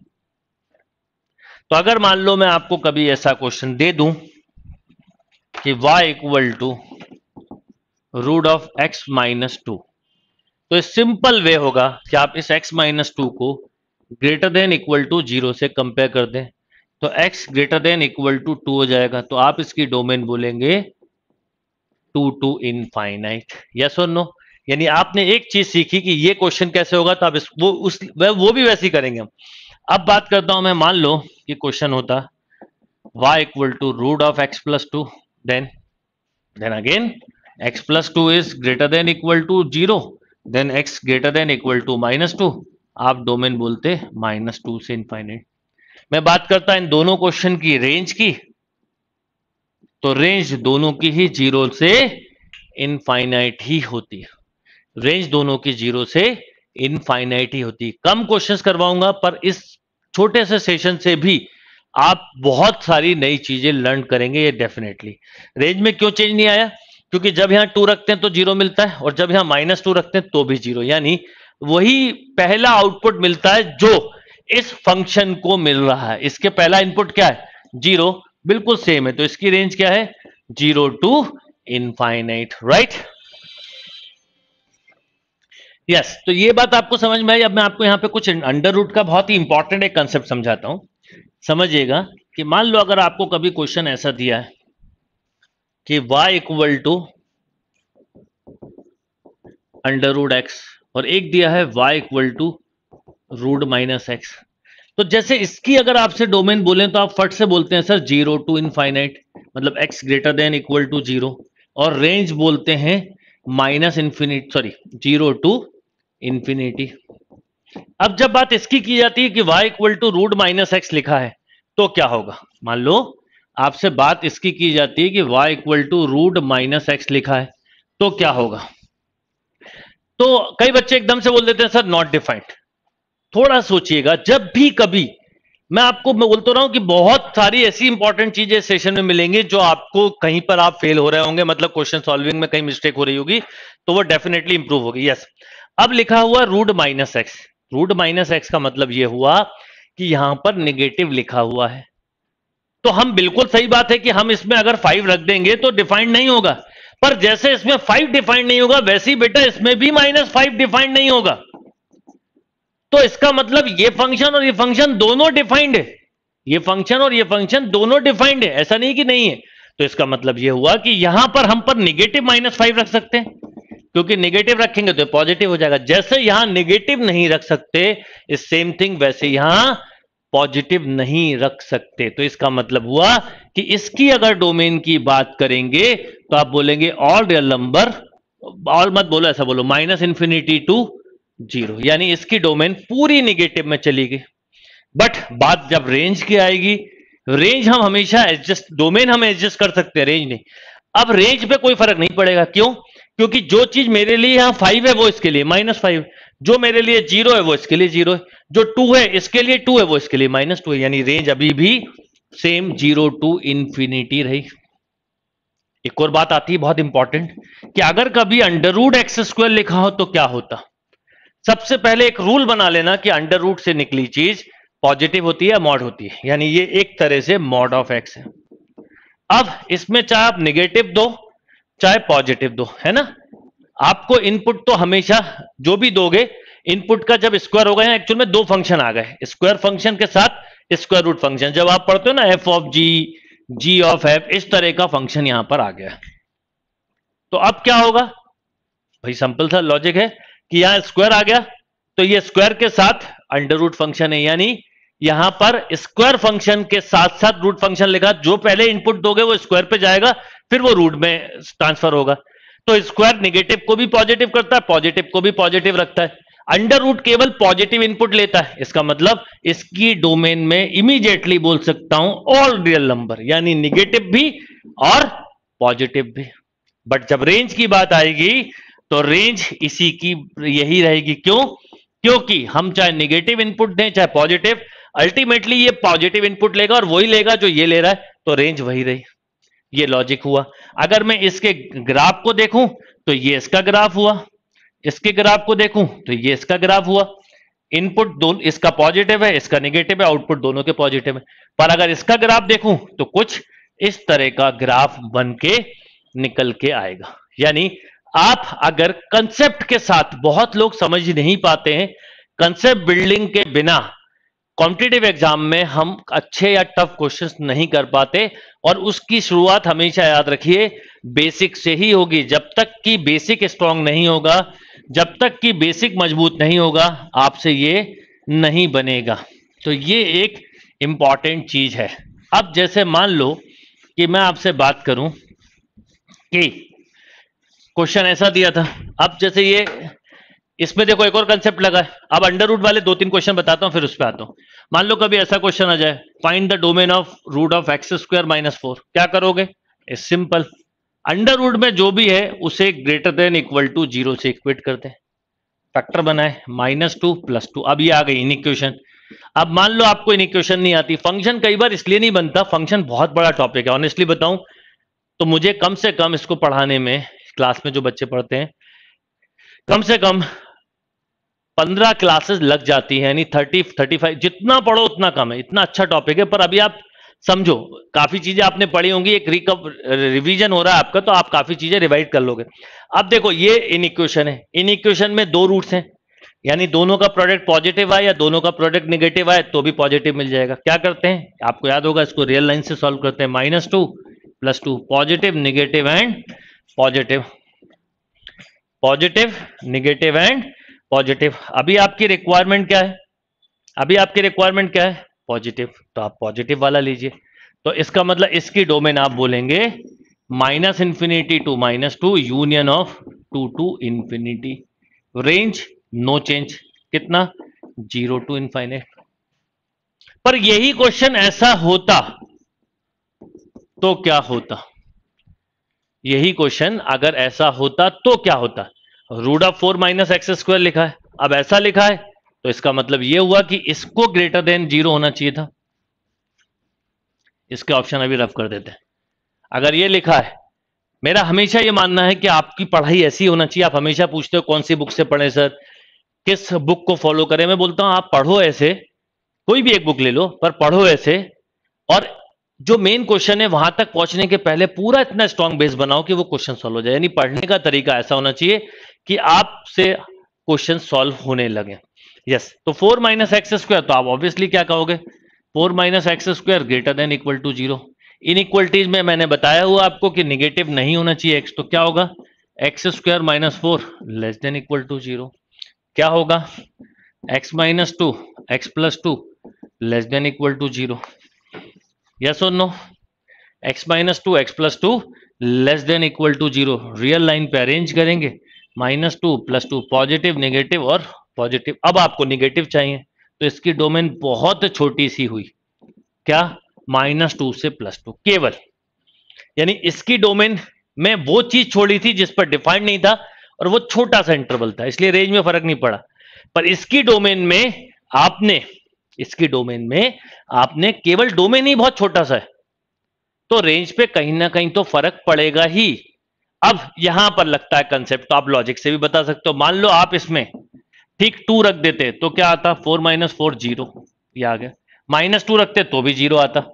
तो अगर मान लो मैं आपको कभी ऐसा क्वेश्चन दे दूं कि y equal to root of x minus two तो सिंपल वे होगा कि आप इस x माइनस टू को greater than equal to zero से कंपेयर कर दें तो x greater than equal to two हो जाएगा तो आप इसकी डोमेन बोलेंगे टू टू इनफाइनाइट यस और नो यानी आपने एक चीज सीखी कि ये क्वेश्चन कैसे होगा तो आप इस वो उस वो भी वैसे ही करेंगे हम अब बात करता हूं मैं मान लो कि क्वेश्चन होता y equal to root of x plus two then then again x plus 2 is greater than equal to 0 then x greater than equal to minus 2 आप डोमेन बोलते माइनस टू से इनफाइनेट मैं बात करता इन दोनों क्वेश्चन की range की तो रेंज दोनों की ही जीरो से इनफाइनाइट ही होती है रेंज दोनों की जीरो से इनफाइनाइट ही होती है कम क्वेश्चंस करवाऊंगा पर इस छोटे से सेशन से भी आप बहुत सारी नई चीजें लर्न करेंगे ये डेफिनेटली रेंज में क्यों चेंज नहीं आया क्योंकि जब यहां टू रखते हैं तो जीरो मिलता है और जब यहां माइनस टू रखते हैं तो भी जीरो यानी वही पहला आउटपुट मिलता है जो इस फंक्शन को मिल रहा है इसके पहला इनपुट क्या है जीरो बिल्कुल सेम है तो इसकी रेंज क्या है zero to infinite right yes तो ये बात आपको समझ में आई अब मैं आपको यहां पे कुछ अंडर रूट का बहुत ही इंपॉर्टेंट एक कंसेप्ट समझाता हूं समझिएगा कि मान लो अगर आपको कभी क्वेश्चन ऐसा दिया है कि y equal to under root x और एक दिया है y equal to root minus x तो जैसे इसकी अगर आपसे डोमेन बोले तो आप फट से बोलते हैं सर जीरो टू इनफाइनाइट मतलब x greater than equal to zero और रेंज बोलते हैं minus infinite sorry zero to infinity अब जब बात इसकी की जाती है कि y equal to root minus x लिखा है तो क्या होगा मान लो आपसे बात इसकी की जाती है कि y equal to root minus x लिखा है तो क्या होगा तो कई बच्चे एकदम से बोल देते हैं सर नॉट डिफाइंड थोड़ा सोचिएगा जब भी कभी मैं आपको मैं बोलता रहा हूं कि बहुत सारी ऐसी इंपॉर्टेंट चीजें सेशन में मिलेंगी जो आपको कहीं पर आप फेल हो रहे होंगे मतलब क्वेश्चन सॉल्विंग में कहीं मिस्टेक हो रही होगी तो वो डेफिनेटली इंप्रूव होगी यस अब लिखा हुआ root minus x root minus x का मतलब ये हुआ कि यहां पर निगेटिव लिखा हुआ है तो हम बिल्कुल सही बात है कि हम इसमें अगर फाइव रख देंगे तो डिफाइंड नहीं होगा पर जैसे इसमें फाइव डिफाइंड नहीं होगा वैसे ही बेटा इसमें भी माइनस फाइव डिफाइंड नहीं होगा तो इसका मतलब ये फंक्शन और ये फंक्शन दोनों डिफाइंड है ये फंक्शन और ये फंक्शन दोनों डिफाइंड है ऐसा नहीं कि नहीं है तो इसका मतलब ये हुआ कि यहां पर हम पर निगेटिव माइनस फाइव रख सकते हैं क्योंकि निगेटिव रखेंगे तो पॉजिटिव हो जाएगा जैसे यहां निगेटिव नहीं रख सकते इस सेम थिंग वैसे यहां पॉजिटिव नहीं रख सकते तो इसका मतलब हुआ कि इसकी अगर डोमेन की बात करेंगे तो आप बोलेंगे ऑल रियल नंबर और मत बोलो ऐसा बोलो माइनस इंफिनिटी टू जीरो यानी इसकी डोमेन पूरी निगेटिव में चली गई बट बात जब रेंज की आएगी रेंज हम हमेशा एडजस्ट डोमेन हम एडजस्ट कर सकते हैं रेंज नहीं अब रेंज पे कोई फर्क नहीं पड़ेगा क्यों क्योंकि जो चीज मेरे लिए यहां फाइव है वो इसके लिए माइनस फाइव जो मेरे लिए जीरो है वो इसके लिए जीरो है जो टू है इसके लिए टू है वो इसके लिए माइनस टू है यानी रेंज अभी भी सेम जीरो टू इंफिनिटी रही एक और बात आती है बहुत इंपॉर्टेंट कि अगर कभी अंडर रूट एक्स स्क्वायर लिखा हो तो क्या होता सबसे पहले एक रूल बना लेना कि अंडर रूट से निकली चीज पॉजिटिव होती है मॉड होती है यानी ये एक तरह से मॉड ऑफ एक्स है अब इसमें चाहे आप निगेटिव दो चाहे पॉजिटिव दो है ना आपको इनपुट तो हमेशा जो भी दोगे इनपुट का जब स्क्वायर होगा एक्चुअल में दो फंक्शन आ गए स्क्वायर फंक्शन के साथ स्क्वायर रूट फंक्शन जब आप पढ़ते हो ना f of g g of f इस तरह का फंक्शन यहां पर आ गया तो अब क्या होगा भाई सिंपल सा लॉजिक है कि यहां स्क्वायर आ गया तो ये स्क्वायर के साथ अंडर रूट फंक्शन है यानी यहां पर स्क्वायर फंक्शन के साथ साथ रूट फंक्शन लिखा जो पहले इनपुट दोगे वो स्क्वायर पे जाएगा फिर वो रूट में ट्रांसफर होगा तो स्क्वायर नेगेटिव को भी पॉजिटिव करता है पॉजिटिव को भी पॉजिटिव रखता है अंडर रूट केवल पॉजिटिव इनपुट लेता है इसका मतलब इसकी डोमेन में इमीडिएटली बोल सकता हूं ऑल रियल नंबर यानी निगेटिव भी और पॉजिटिव भी बट जब रेंज की बात आएगी तो रेंज इसी की यही रहेगी क्यों क्योंकि हम चाहे निगेटिव इनपुट दें चाहे पॉजिटिव अल्टीमेटली ये पॉजिटिव इनपुट लेगा और वही लेगा जो ये ले रहा है तो रेंज वही रही ये लॉजिक हुआ अगर मैं इसके ग्राफ को देखूं तो ये इसका ग्राफ हुआ इसके ग्राफ को देखूं तो ये इसका ग्राफ हुआ इनपुट दोनों इसका पॉजिटिव है इसका नेगेटिव है आउटपुट दोनों के पॉजिटिव है पर अगर इसका ग्राफ देखूं तो कुछ इस तरह का ग्राफ बन के निकल के आएगा यानी आप अगर कंसेप्ट के साथ बहुत लोग समझ नहीं पाते हैं कंसेप्ट बिल्डिंग के बिना कॉम्पिटेटिव एग्जाम में हम अच्छे या टफ क्वेश्चंस नहीं कर पाते और उसकी शुरुआत हमेशा याद रखिए बेसिक से ही होगी जब तक कि बेसिक स्ट्रांग नहीं होगा जब तक कि बेसिक मजबूत नहीं होगा आपसे ये नहीं बनेगा तो ये एक इम्पॉर्टेंट चीज है अब जैसे मान लो कि मैं आपसे बात करूं कि क्वेश्चन ऐसा दिया था अब जैसे ये इसमें देखो एक और कंसेप्ट लगा है अब अंडर रूट वाले दो तीन क्वेश्चन बताता हूँ फिर उस पर आता हूं मान लो कभी ऐसा क्वेश्चन आ जाए find the domain of root of x square minus four क्या करोगे सिंपल अंडर रूट में जो भी है उसे greater than equal to zero से इक्वेट करते हैं फैक्टर बनाए माइनस टू प्लस टू अब ये आ गई इन इक्वेशन अब मान लो आपको इन इक्वेशन नहीं आती फंक्शन कई बार इसलिए नहीं बनता फंक्शन बहुत बड़ा टॉपिक है ऑनेस्टली बताऊं तो मुझे कम से कम इसको पढ़ाने में क्लास में जो बच्चे पढ़ते हैं कम से कम पंद्रह क्लासेस लग जाती है यानी थर्टी थर्टी फाइव जितना पढ़ो उतना कम है इतना अच्छा टॉपिक है पर अभी आप समझो काफी चीजें आपने पढ़ी होंगी एक रिकव रिविजन हो रहा है आपका तो आप काफी चीजें रिवाइड कर लोगे अब देखो ये इन इक्वेशन है इन इक्वेशन में दो रूट्स हैं यानी दोनों का प्रोडक्ट पॉजिटिव आए या दोनों का प्रोडक्ट निगेटिव आए तो भी पॉजिटिव मिल जाएगा क्या करते हैं आपको याद होगा इसको रियल लाइन से सॉल्व करते हैं minus two plus two positive negative and positive positive negative and positive अभी आपकी रिक्वायरमेंट क्या है अभी आपकी रिक्वायरमेंट क्या है पॉजिटिव तो आप पॉजिटिव वाला लीजिए तो इसका मतलब इसकी डोमेन आप बोलेंगे minus infinity to minus two union of two to infinity range no change कितना जीरो टू इनफाइनेट पर यही क्वेश्चन ऐसा होता तो क्या होता यही क्वेश्चन अगर ऐसा होता तो क्या होता root of four minus x square लिखा है अब ऐसा लिखा है तो इसका मतलब यह हुआ कि इसको ग्रेटर देन जीरो होना चाहिए था इसके ऑप्शन अभी रफ कर देते हैं अगर यह लिखा है मेरा हमेशा यह मानना है कि आपकी पढ़ाई ऐसी होना चाहिए आप हमेशा पूछते हो कौन सी बुक से पढ़े सर किस बुक को फॉलो करें मैं बोलता हूं आप पढ़ो ऐसे कोई भी एक बुक ले लो पर पढ़ो ऐसे और जो मेन क्वेश्चन है वहां तक पहुंचने के पहले पूरा इतना स्ट्रांग बेस बनाओ कि वो क्वेश्चन सॉल्व हो जाए यानी पढ़ने का तरीका ऐसा होना चाहिए कि आपसे क्वेश्चन सॉल्व होने लगे यस तो फोर माइनस एक्स स्क्वायर तो आप ऑब्वियसली क्या कहोगे four minus x square greater than equal to zero inequalities में मैंने बताया हुआ आपको कि निगेटिव नहीं होना चाहिए एक्स तो क्या होगा x square minus four less than equal to zero क्या होगा x minus two x plus two less than equal to zero yes और no x minus two x plus two less than equal to zero real line पे arrange करेंगे minus two plus two positive negative और positive अब आपको negative चाहिए तो इसकी domain बहुत छोटी सी हुई क्या माइनस टू से प्लस टू केवल यानी इसकी डोमेन में वो चीज छोड़ी थी जिस पर डिफाइंड नहीं था और वो छोटा सा इंटरवल था इसलिए रेंज में फर्क नहीं पड़ा पर इसकी डोमेन में आपने इसकी डोमेन में आपने केवल डोमेन ही बहुत छोटा सा है तो रेंज पे कहीं ना कहीं तो फर्क पड़ेगा ही अब यहां पर लगता है कंसेप्ट तो आप लॉजिक से भी बता सकते हो मान लो आप इसमें ठीक टू रख देते तो क्या आता फोर माइनस फोर जीरो आ गया माइनस टू रखते तो भी जीरो आता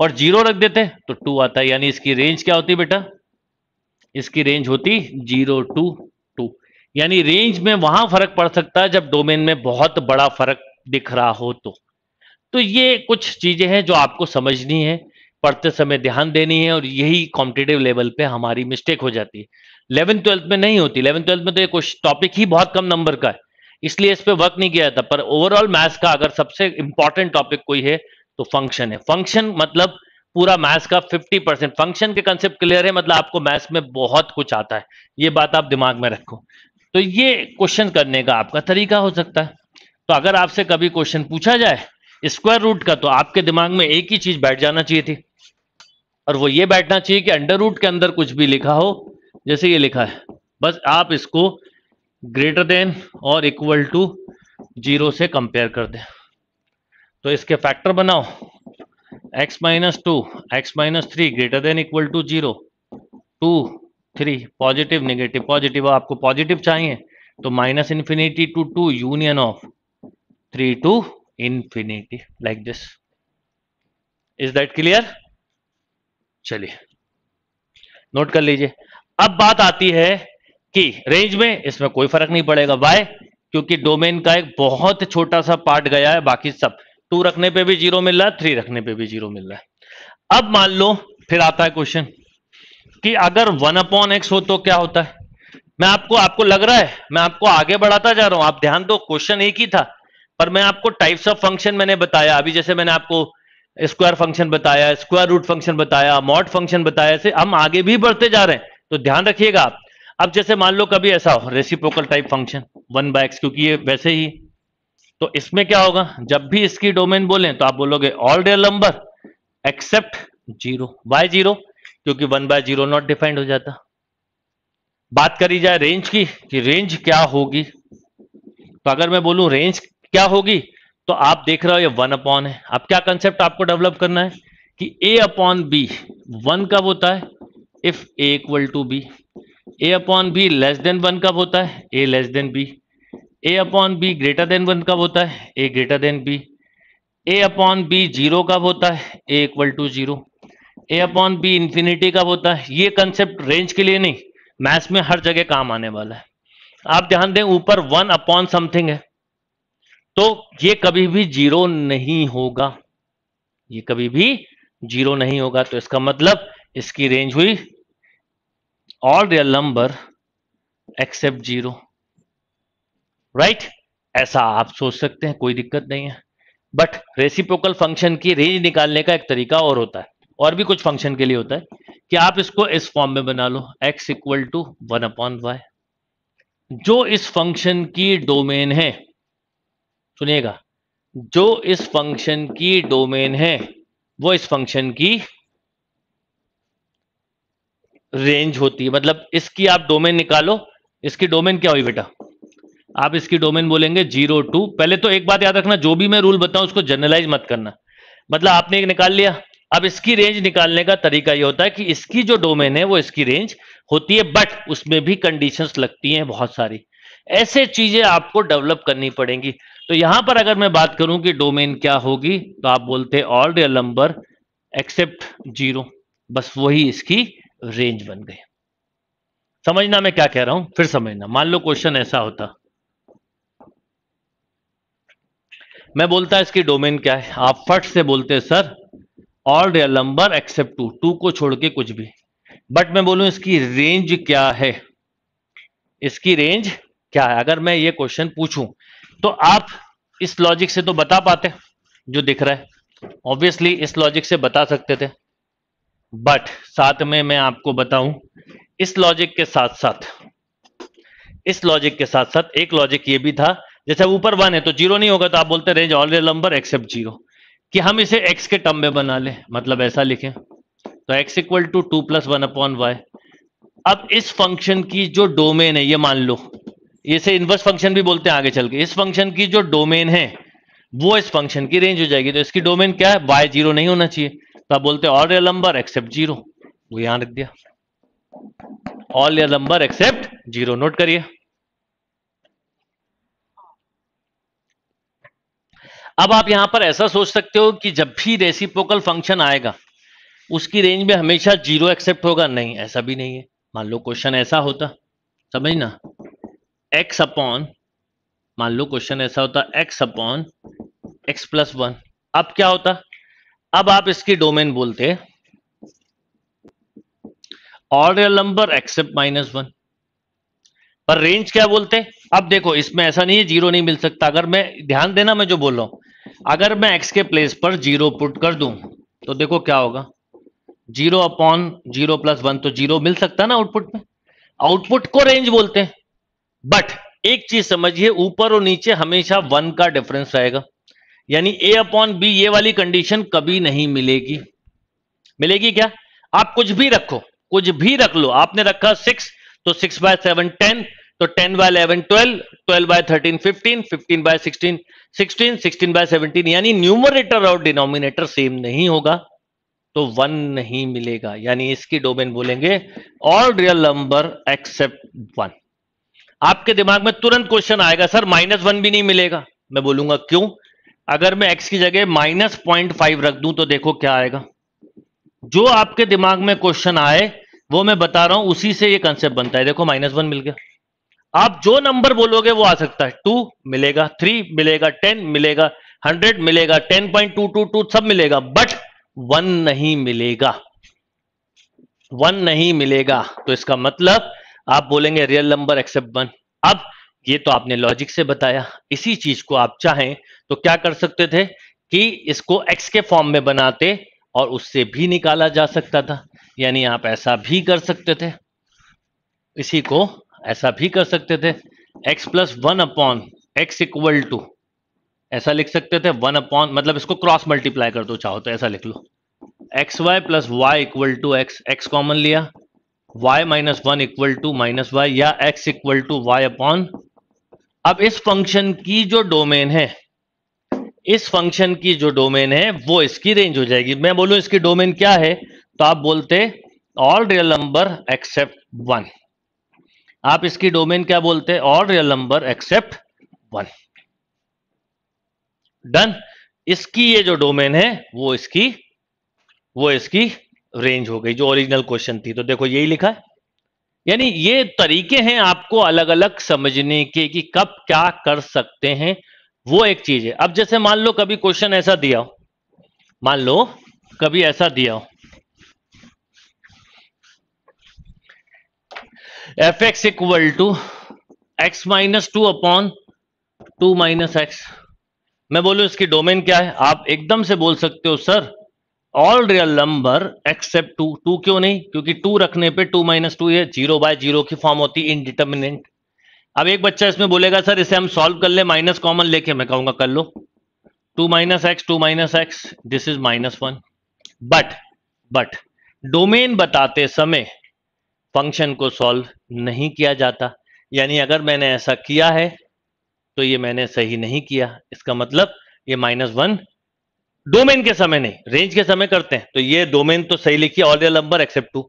और जीरो रख देते तो टू आता यानी इसकी रेंज क्या होती बेटा इसकी रेंज होती जीरो टू टू यानी रेंज में वहां फर्क पड़ सकता है जब डोमेन में बहुत बड़ा फर्क दिख रहा हो तो तो ये कुछ चीजें हैं जो आपको समझनी है पढ़ते समय ध्यान देनी है और यही कॉम्पिटेटिव लेवल पे हमारी मिस्टेक हो जाती है इलेवन ट्वेल्थ में नहीं होती इलेवन ट्वेल्थ में तो ये कुछ टॉपिक ही बहुत कम नंबर का है इसलिए इस पर वर्क नहीं किया जाता पर ओवरऑल मैथ्स का अगर सबसे इंपॉर्टेंट टॉपिक कोई है तो फंक्शन है फंक्शन मतलब पूरा मैथ्स का 50 परसेंट फंक्शन के कंसेप्ट क्लियर है मतलब आपको मैथ्स में बहुत कुछ आता है ये बात आप दिमाग में रखो तो ये क्वेश्चन करने का आपका तरीका हो सकता है तो अगर आपसे कभी क्वेश्चन पूछा जाए स्क्वायर रूट का तो आपके दिमाग में एक ही चीज बैठ जाना चाहिए थी और वो ये बैठना चाहिए कि अंडर रूट के अंदर कुछ भी लिखा हो जैसे ये लिखा है बस आप इसको ग्रेटर देन और इक्वल टू जीरो से कंपेयर कर दें तो इसके फैक्टर बनाओ x minus two x minus three greater than equal to zero two three positive negative positive आपको पॉजिटिव चाहिए तो minus infinity to two union of three to infinity like this is that clear चलिए note कर लीजिए अब बात आती है कि रेंज में इसमें कोई फर्क नहीं पड़ेगा वाई क्योंकि डोमेन का एक बहुत छोटा सा पार्ट गया है बाकी सब टू रखने पे भी जीरो मिल रहा है थ्री रखने पे भी जीरो मिल रहा है अब मान लो फिर आता है क्वेश्चन कि अगर वन अपॉन एक्स हो तो क्या होता है मैं आपको आपको लग रहा है मैं आपको आगे बढ़ाता जा रहा हूं आप ध्यान दो क्वेश्चन एक ही था पर मैं आपको टाइप्स ऑफ फंक्शन मैंने बताया अभी जैसे मैंने आपको स्क्वायर फंक्शन बताया स्क्वायर रूट फंक्शन बताया मॉड फंक्शन बताया ऐसे हम आगे भी बढ़ते जा रहे हैं तो ध्यान रखिएगा आप अब जैसे मान लो कभी ऐसा हो reciprocal type function one by x क्योंकि ये वैसे ही तो इसमें क्या होगा जब भी इसकी डोमेन बोले तो आप बोलोगे all real number except zero by zero क्योंकि one by zero not defined हो जाता बात करी जाए रेंज की कि रेंज क्या होगी तो अगर मैं बोलूं रेंज क्या होगी तो आप देख रहे हो ये वन अपॉन है अब क्या कंसेप्ट आपको डेवलप करना है कि ए अपॉन बी वन कब होता है if a equal to b a upon b less than one कब होता है a less than b a upon b greater than one कब होता है a greater than b a upon b zero कब होता है a equal to zero a upon b infinity कब होता है ये कंसेप्ट रेंज के लिए नहीं मैथ्स में हर जगह काम आने वाला है आप ध्यान दें ऊपर वन अपॉन समथिंग है तो ये कभी भी जीरो नहीं होगा ये कभी भी जीरो नहीं होगा तो इसका मतलब इसकी रेंज हुई all real number except zero right ऐसा आप सोच सकते हैं कोई दिक्कत नहीं है बट रेसिप्रोकल फंक्शन की रेंज निकालने का एक तरीका और होता है और भी कुछ फंक्शन के लिए होता है कि आप इसको इस फॉर्म में बना लो x equal to one upon y जो इस फंक्शन की डोमेन है सुनिएगा जो इस फंक्शन की डोमेन है वो इस फंक्शन की रेंज होती है मतलब इसकी आप डोमेन निकालो इसकी डोमेन क्या हुई बेटा आप इसकी डोमेन बोलेंगे जीरो टू पहले तो एक बात याद रखना जो भी मैं रूल बताऊं उसको जनरलाइज मत करना मतलब आपने एक निकाल लिया अब इसकी रेंज निकालने का तरीका ये होता है कि इसकी जो डोमेन है वो इसकी रेंज होती है बट उसमें भी कंडीशंस लगती हैं बहुत सारी ऐसे चीजें आपको डेवलप करनी पड़ेंगी तो यहां पर अगर मैं बात करूं कि डोमेन क्या होगी तो आप बोलते all real number except zero बस वही इसकी रेंज बन गई समझना मैं क्या कह रहा हूं फिर समझना मान लो क्वेश्चन ऐसा होता मैं बोलता इसकी डोमेन क्या है आप फट से बोलते sir all real number except two two को छोड़ के कुछ भी बट मैं बोलूं इसकी रेंज क्या है इसकी रेंज क्या है अगर मैं ये क्वेश्चन पूछूं तो आप इस लॉजिक से तो बता पाते जो दिख रहा है ऑब्वियसली इस लॉजिक से बता सकते थे बट साथ में मैं आपको बताऊं इस लॉजिक के साथ साथ इस लॉजिक के साथ साथ एक लॉजिक ये भी था जैसे ऊपर वन है तो जीरो नहीं होगा तो आप बोलते range all real number except zero कि हम इसे एक्स के टर्म में बना ले मतलब ऐसा लिखें तो x equal to two plus one upon y अब इस फंक्शन की जो डोमेन है ये मान लो इसे इन्वर्स फंक्शन भी बोलते हैं आगे चल के इस फंक्शन की जो डोमेन है वो इस फंक्शन की रेंज हो जाएगी तो इसकी डोमेन क्या है वाई जीरो नहीं होना चाहिए तो आप बोलते हैं all real number except zero वो यहां रख दिया all real number except zero note करिए अब आप यहां पर ऐसा सोच सकते हो कि जब भी रेसिप्रोकल फंक्शन आएगा उसकी रेंज में हमेशा जीरो एक्सेप्ट होगा नहीं ऐसा भी नहीं है मान लो क्वेश्चन ऐसा होता समझना एक्स अपॉन मान लो क्वेश्चन ऐसा होता x upon x plus one अब क्या होता अब आप इसकी डोमेन बोलते order number except minus one पर रेंज क्या बोलते अब देखो इसमें ऐसा नहीं है जीरो नहीं मिल सकता अगर मैं ध्यान देना मैं जो बोल रहा हूं अगर मैं एक्स के प्लेस पर जीरो पुट कर दूं तो देखो क्या होगा zero upon zero plus one तो जीरो मिल सकता ना आउटपुट में आउटपुट को रेंज बोलते हैं बट एक चीज समझिए ऊपर और नीचे हमेशा वन का डिफरेंस रहेगा यानी ए अपॉन बी ये वाली कंडीशन कभी नहीं मिलेगी मिलेगी क्या आप कुछ भी रखो कुछ भी रख लो आपने रखा सिक्स तो सिक्स बाय सेवन टेन तो ten by eleven twelve twelve by thirteen fifteen fifteen by sixteen sixteen sixteen by seventeen यानी न्यूमरेटर और डिनोमिनेटर सेम नहीं होगा तो वन नहीं मिलेगा यानी इसकी डोमेन बोलेंगे all real number except one आपके दिमाग में तुरंत क्वेश्चन आएगा सर माइनस वन भी नहीं मिलेगा मैं बोलूंगा क्यों अगर मैं एक्स की जगह माइनस पॉइंट फाइव रख दूं तो देखो क्या आएगा जो आपके दिमाग में क्वेश्चन आए वो मैं बता रहा हूं उसी से ये कंसेप्ट बनता है देखो माइनस वन मिल गया आप जो नंबर बोलोगे वो आ सकता है टू मिलेगा थ्री मिलेगा टेन मिलेगा हंड्रेड मिलेगा ten point two two two सब मिलेगा बट वन नहीं मिलेगा वन नहीं मिलेगा तो इसका मतलब आप बोलेंगे रियल नंबर एक्सेप्ट वन अब ये तो आपने लॉजिक से बताया इसी चीज को आप चाहें तो क्या कर सकते थे कि इसको एक्स के फॉर्म में बनाते और उससे भी निकाला जा सकता था यानी आप ऐसा भी कर सकते थे इसी को ऐसा भी कर सकते थे x plus one upon x equal to ऐसा लिख सकते थे वन अपॉन मतलब इसको क्रॉस मल्टीप्लाई कर दो चाहो तो ऐसा लिख लो x y plus y equal to x x common लिया y minus one equal to minus y या x equal to y upon अब इस फंक्शन की जो डोमेन है इस फंक्शन की जो डोमेन है वो इसकी रेंज हो जाएगी मैं बोलू इसकी डोमेन क्या है तो आप बोलते all real number except one आप इसकी डोमेन क्या बोलते हैं all real number except one done इसकी ये जो डोमेन है वो इसकी वो इसकी रेंज हो गई जो ओरिजिनल क्वेश्चन थी तो देखो यही लिखा है यानी ये तरीके हैं आपको अलग अलग समझने के कि कब क्या कर सकते हैं वो एक चीज है अब जैसे मान लो कभी क्वेश्चन ऐसा दिया हो मान लो कभी ऐसा दिया हो f x equal to x minus two upon two minus x मैं बोलू इसकी डोमेन क्या है आप एकदम से बोल सकते हो sir all real number except two two क्यों नहीं क्योंकि टू रखने पे टू माइनस टू ये जीरो बाय जीरो की फॉर्म होती है इनडिटर्मिनेंट अब एक बच्चा इसमें बोलेगा सर इसे हम सॉल्व कर ले माइनस कॉमन लेके मैं कहूंगा कर लो two minus x two minus x this is minus one but but domain बताते समय फंक्शन को सॉल्व नहीं किया जाता यानी अगर मैंने ऐसा किया है तो ये मैंने सही नहीं किया इसका मतलब ये माइनस वन डोमेन के समय नहीं रेंज के समय करते हैं तो ये डोमेन तो सही लिखिए all real number except two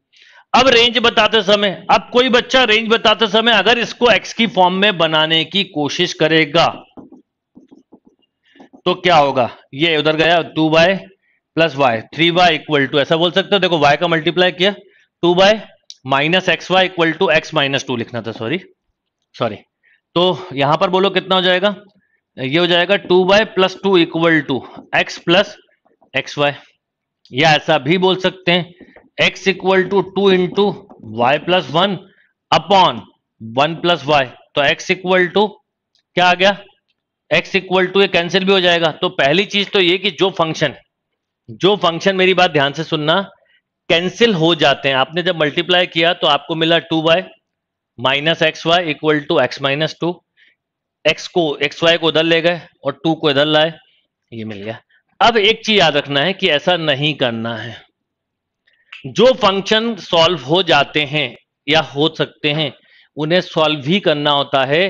अब रेंज बताते समय अब कोई बच्चा रेंज बताते समय अगर इसको एक्स की फॉर्म में बनाने की कोशिश करेगा तो क्या होगा ये उधर गया two by plus y three y equal to ऐसा बोल सकते हो देखो वाई का मल्टीप्लाई किया two by minus x y equal to x minus two लिखना था सॉरी सॉरी तो यहां पर बोलो कितना हो जाएगा ये हो जाएगा two by plus two equal to x plus x y या ऐसा भी बोल सकते हैं x equal to two into y plus one upon one plus y तो एक्स इक्वल टू क्या आ गया एक्स इक्वल टू ये कैंसिल भी हो जाएगा तो पहली चीज तो ये कि जो फंक्शन जो फंक्शन मेरी बात ध्यान से सुनना कैंसिल हो जाते हैं आपने जब मल्टीप्लाई किया तो आपको मिला two y minus x y equal to x minus two x को एक्स वाई को उधर ले गए और टू को इधर लाए ये मिल गया अब एक चीज याद रखना है कि ऐसा नहीं करना है जो फंक्शन सॉल्व हो जाते हैं या हो सकते हैं उन्हें सॉल्व ही करना होता है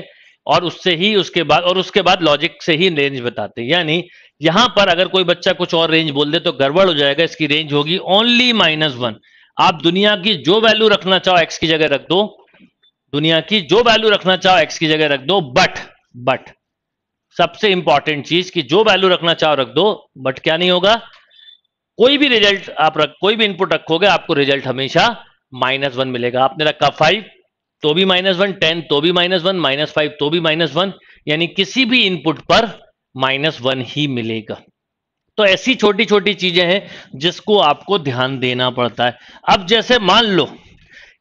और उससे ही उसके बाद और उसके बाद लॉजिक से ही रेंज बताते हैं यानी यहां पर अगर कोई बच्चा कुछ और रेंज बोल दे तो गड़बड़ हो जाएगा इसकी रेंज होगी ओनली माइनस वन आप दुनिया की जो वैल्यू रखना चाहो एक्स की जगह रख दो दुनिया की जो वैल्यू रखना चाहो एक्स की जगह रख दो बट बट सबसे इंपॉर्टेंट चीज कि जो वैल्यू रखना चाहो रख दो बट क्या नहीं होगा कोई भी रिजल्ट आप रख कोई भी इनपुट रखोगे आपको रिजल्ट हमेशा माइनस वन मिलेगा आपने रखा फाइव तो भी माइनस वन टेन तो भी माइनस वन माइनस फाइव तो भी माइनस वन यानी किसी भी इनपुट पर माइनस वन ही मिलेगा तो ऐसी छोटी छोटी चीजें हैं जिसको आपको ध्यान देना पड़ता है अब जैसे मान लो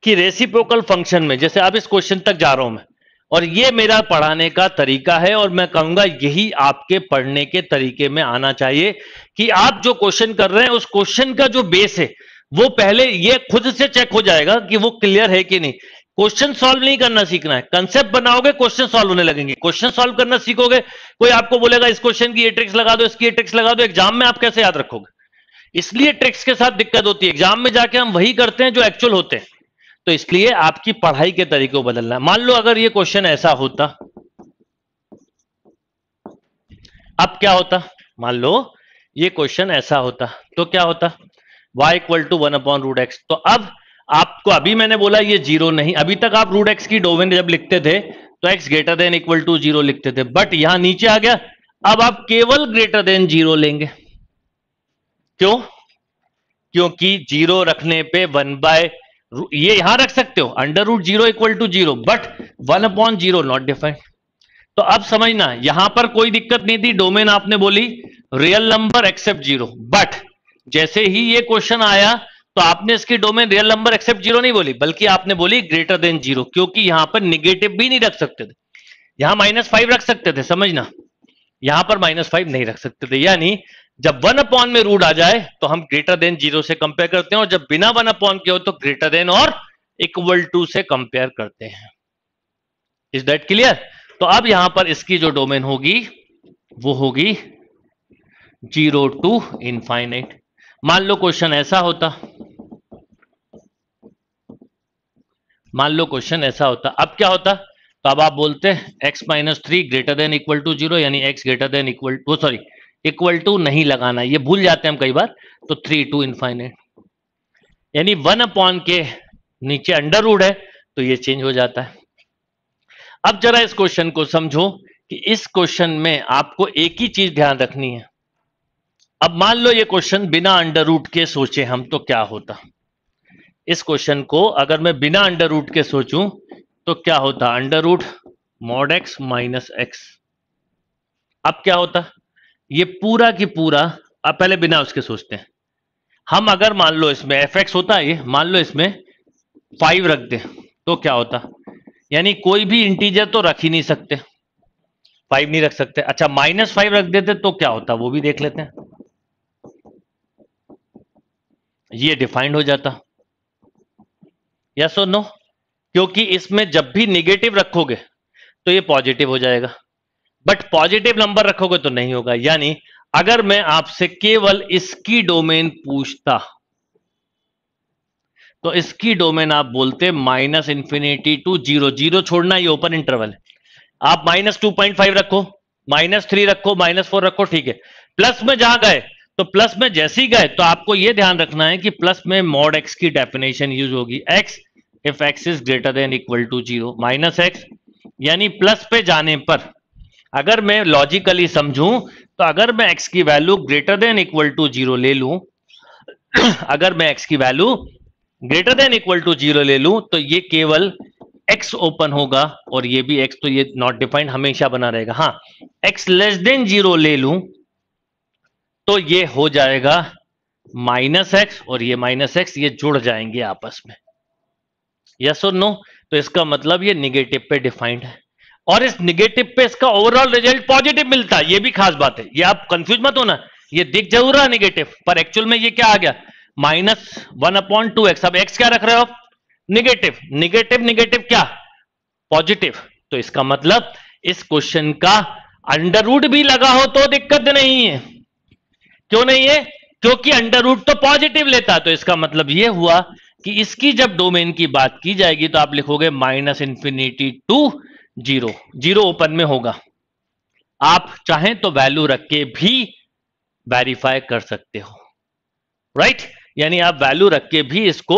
कि रेसिप्रोकल फंक्शन में जैसे अब इस क्वेश्चन तक जा रहा हूं मैं और ये मेरा पढ़ाने का तरीका है और मैं कहूंगा यही आपके पढ़ने के तरीके में आना चाहिए कि आप जो क्वेश्चन कर रहे हैं उस क्वेश्चन का जो बेस है वो पहले ये खुद से चेक हो जाएगा कि वो क्लियर है कि नहीं क्वेश्चन सॉल्व नहीं करना सीखना है कंसेप्ट बनाओगे क्वेश्चन सॉल्व होने लगेंगे क्वेश्चन सॉल्व करना सीखोगे कोई आपको बोलेगा इस क्वेश्चन की ये ट्रिक्स लगा दो इसकी ये ट्रिक्स लगा दो एग्जाम में आप कैसे याद रखोगे इसलिए ट्रिक्स के साथ दिक्कत होती है एग्जाम में जाके हम वही करते हैं जो एक्चुअल होते हैं तो इसलिए आपकी पढ़ाई के तरीके को बदलना मान लो अगर ये क्वेश्चन ऐसा होता अब क्या होता मान लो ये क्वेश्चन ऐसा होता तो क्या होता y equal to one upon root x तो अब आपको अभी मैंने बोला ये जीरो नहीं अभी तक आप रूट एक्स की डोमेन जब लिखते थे तो x greater than equal to zero लिखते थे बट यहां नीचे आ गया अब आप केवल ग्रेटर देन जीरो लेंगे क्यों क्योंकि जीरो रखने पे वन बाय ये यहां रख सकते हो under root zero equal to zero but one upon zero not defined तो अब समझना यहां पर कोई दिक्कत नहीं थी डोमेन आपने बोली real number except zero but जैसे ही ये क्वेश्चन आया तो आपने इसकी domain real number except zero नहीं बोली बल्कि आपने बोली ग्रेटर देन जीरो क्योंकि यहां पर निगेटिव भी नहीं रख सकते थे यहां माइनस फाइव रख सकते थे समझना यहां पर माइनस फाइव नहीं रख सकते थे यानी जब वन अपॉन में रूट आ जाए तो हम ग्रेटर देन जीरो से कंपेयर करते हैं और जब बिना वन अपॉन के हो तो ग्रेटर देन और इक्वल टू से कंपेयर करते हैं इज दैट क्लियर तो अब यहां पर इसकी जो डोमेन होगी वो होगी जीरो टू इनफाइनाइट मान लो क्वेश्चन ऐसा होता मान लो क्वेश्चन ऐसा होता अब क्या होता तो अब आप बोलते हैं x minus three greater than equal to zero यानी x greater than equal to sorry equal to नहीं लगाना ये भूल जाते हैं हम कई बार तो थ्री टू इनफाइनेट यानी वन अपॉन के नीचे अंडर रूड है तो ये चेंज हो जाता है अब जरा इस क्वेश्चन को समझो कि इस क्वेश्चन में आपको एक ही चीज ध्यान रखनी है अब मान लो ये क्वेश्चन बिना अंडर रूट के सोचे हम तो क्या होता इस क्वेश्चन को अगर मैं बिना अंडर रूट के सोचूं तो क्या होता under root mod x minus x अब क्या होता ये पूरा की पूरा अब पहले बिना उसके सोचते हैं हम अगर मान लो इसमें एफ एक्स होता है ये मान लो इसमें फाइव रख दे तो क्या होता यानी कोई भी इंटीजर तो रख ही नहीं सकते फाइव नहीं रख सकते अच्छा माइनस फाइव रख देते तो क्या होता वो भी देख लेते हैं ये डिफाइंड हो जाता यस और नो क्योंकि इसमें जब भी निगेटिव रखोगे तो ये पॉजिटिव हो जाएगा बट पॉजिटिव नंबर रखोगे तो नहीं होगा यानी अगर मैं आपसे केवल इसकी डोमेन पूछता तो इसकी डोमेन आप बोलते minus infinity to zero zero छोड़ना ये ओपन इंटरवल है आप माइनस टू पॉइंट फाइव रखो माइनस थ्री रखो माइनस फोर रखो ठीक है प्लस में जहां गए तो प्लस में जैसे ही गए तो आपको यह ध्यान रखना है कि प्लस में मॉड एक्स की डेफिनेशन यूज होगी x if x is greater than equal to zero minus x यानी प्लस पे जाने पर अगर मैं लॉजिकली समझूं तो अगर मैं x की value greater than equal to zero ले लूं अगर मैं x की value greater than equal to zero ले लूं तो ये केवल x ओपन होगा और ये भी x तो ये नॉट डिफाइंड हमेशा बना रहेगा हाँ x लेस देन जीरो ले लूं तो ये हो जाएगा माइनस एक्स और ये माइनस एक्स ये जुड़ जाएंगे आपस में यस और नो तो इसका मतलब ये निगेटिव पे डिफाइंड है और इस निगेटिव पे इसका ओवरऑल रिजल्ट पॉजिटिव मिलता है ये भी खास बात है ये आप कंफ्यूज मत होना ये दिख जरूर रहा निगेटिव पर एक्चुअल में ये क्या आ गया minus one upon two x अब एक्स क्या रख रहे हो निगेटिव निगेटिव निगेटिव क्या पॉजिटिव तो इसका मतलब इस क्वेश्चन का अंडर रूट भी लगा हो तो दिक्कत नहीं है क्यों नहीं है क्योंकि अंडर रूट तो पॉजिटिव लेता तो इसका मतलब यह हुआ कि इसकी जब डोमेन की बात की जाएगी तो आप लिखोगे minus infinity to zero zero open में होगा आप चाहें तो वैल्यू रख के भी वेरीफाई कर सकते हो राइट right? यानी आप वैल्यू रख के भी इसको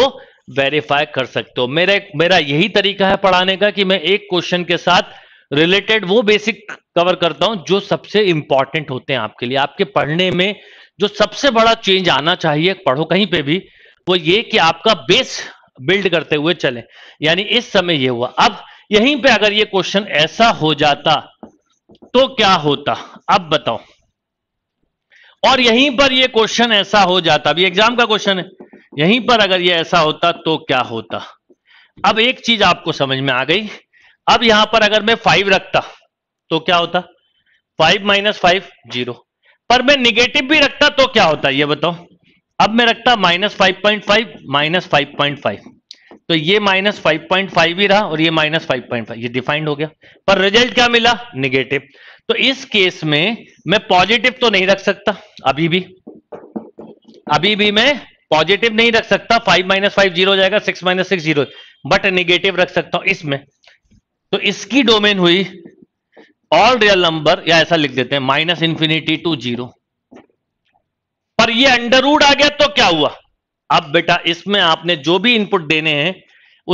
वेरीफाई कर सकते हो मेरा मेरा यही तरीका है पढ़ाने का कि मैं एक क्वेश्चन के साथ रिलेटेड वो बेसिक कवर करता हूं जो सबसे इंपॉर्टेंट होते हैं आपके लिए आपके पढ़ने में जो सबसे बड़ा चेंज आना चाहिए पढ़ो कहीं पे भी वो ये कि आपका बेस बिल्ड करते हुए चले यानी इस समय ये हुआ अब यहीं पे अगर ये क्वेश्चन ऐसा हो जाता तो क्या होता अब बताओ और यहीं पर ये क्वेश्चन ऐसा हो जाता अभी एग्जाम का क्वेश्चन है यहीं पर अगर ये ऐसा होता तो क्या होता अब एक चीज आपको समझ में आ गई अब यहां पर अगर मैं फाइव रखता तो क्या होता फाइव माइनस फाइव जीरो पर मैं निगेटिव भी रखता तो क्या होता ये बताओ अब मैं रखता minus five point five minus five point five तो ये माइनस फाइव पॉइंट फाइव ही रहा और ये माइनस फाइव पॉइंट फाइव ये डिफाइंड हो गया पर रिजल्ट क्या मिला निगेटिव तो इस केस में मैं पॉजिटिव तो नहीं रख सकता अभी भी अभी भी मैं पॉजिटिव नहीं रख सकता फाइव माइनस फाइव जीरो जाएगा six minus six zero but negative रख सकता हूं इसमें तो इसकी डोमेन हुई ऑल रियल नंबर या ऐसा लिख देते हैं माइनस इंफिनिटी टू जीरो पर ये अंडर आ गया तो क्या हुआ अब बेटा इसमें आपने जो भी इनपुट देने हैं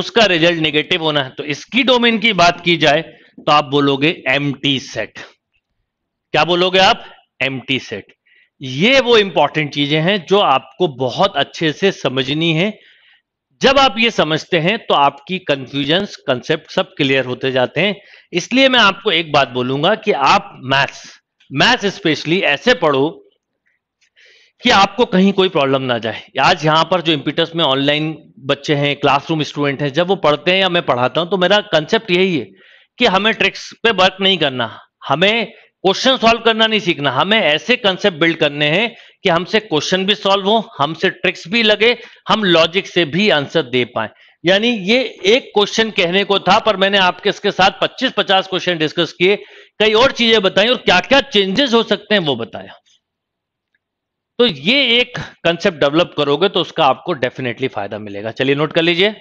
उसका रिजल्ट नेगेटिव होना है तो इसकी डोमेन की बात की जाए तो आप बोलोगे एम सेट क्या बोलोगे आप एम सेट ये वो इंपॉर्टेंट चीजें हैं जो आपको बहुत अच्छे से समझनी है जब आप ये समझते हैं तो आपकी कंफ्यूजन कंसेप्ट सब क्लियर होते जाते हैं इसलिए मैं आपको एक बात बोलूंगा कि आप मैथ्स मैथ्स स्पेशली ऐसे पढ़ो कि आपको कहीं कोई प्रॉब्लम ना जाए आज यहाँ पर जो इम्पीटस में ऑनलाइन बच्चे हैं क्लासरूम स्टूडेंट हैं जब वो पढ़ते हैं या मैं पढ़ाता हूँ तो मेरा कंसेप्ट यही है कि हमें ट्रिक्स पे वर्क नहीं करना हमें क्वेश्चन सॉल्व करना नहीं सीखना हमें ऐसे कंसेप्ट बिल्ड करने हैं कि हमसे क्वेश्चन भी सॉल्व हो हमसे ट्रिक्स भी लगे हम लॉजिक से भी आंसर दे पाए यानी ये एक क्वेश्चन कहने को था पर मैंने आपके इसके साथ 25-50 क्वेश्चन डिस्कस किए कई और चीजें बताई और क्या क्या चेंजेस हो सकते हैं वो बताया तो ये एक कंसेप्ट डेवलप करोगे तो उसका आपको डेफिनेटली फायदा मिलेगा चलिए नोट कर लीजिए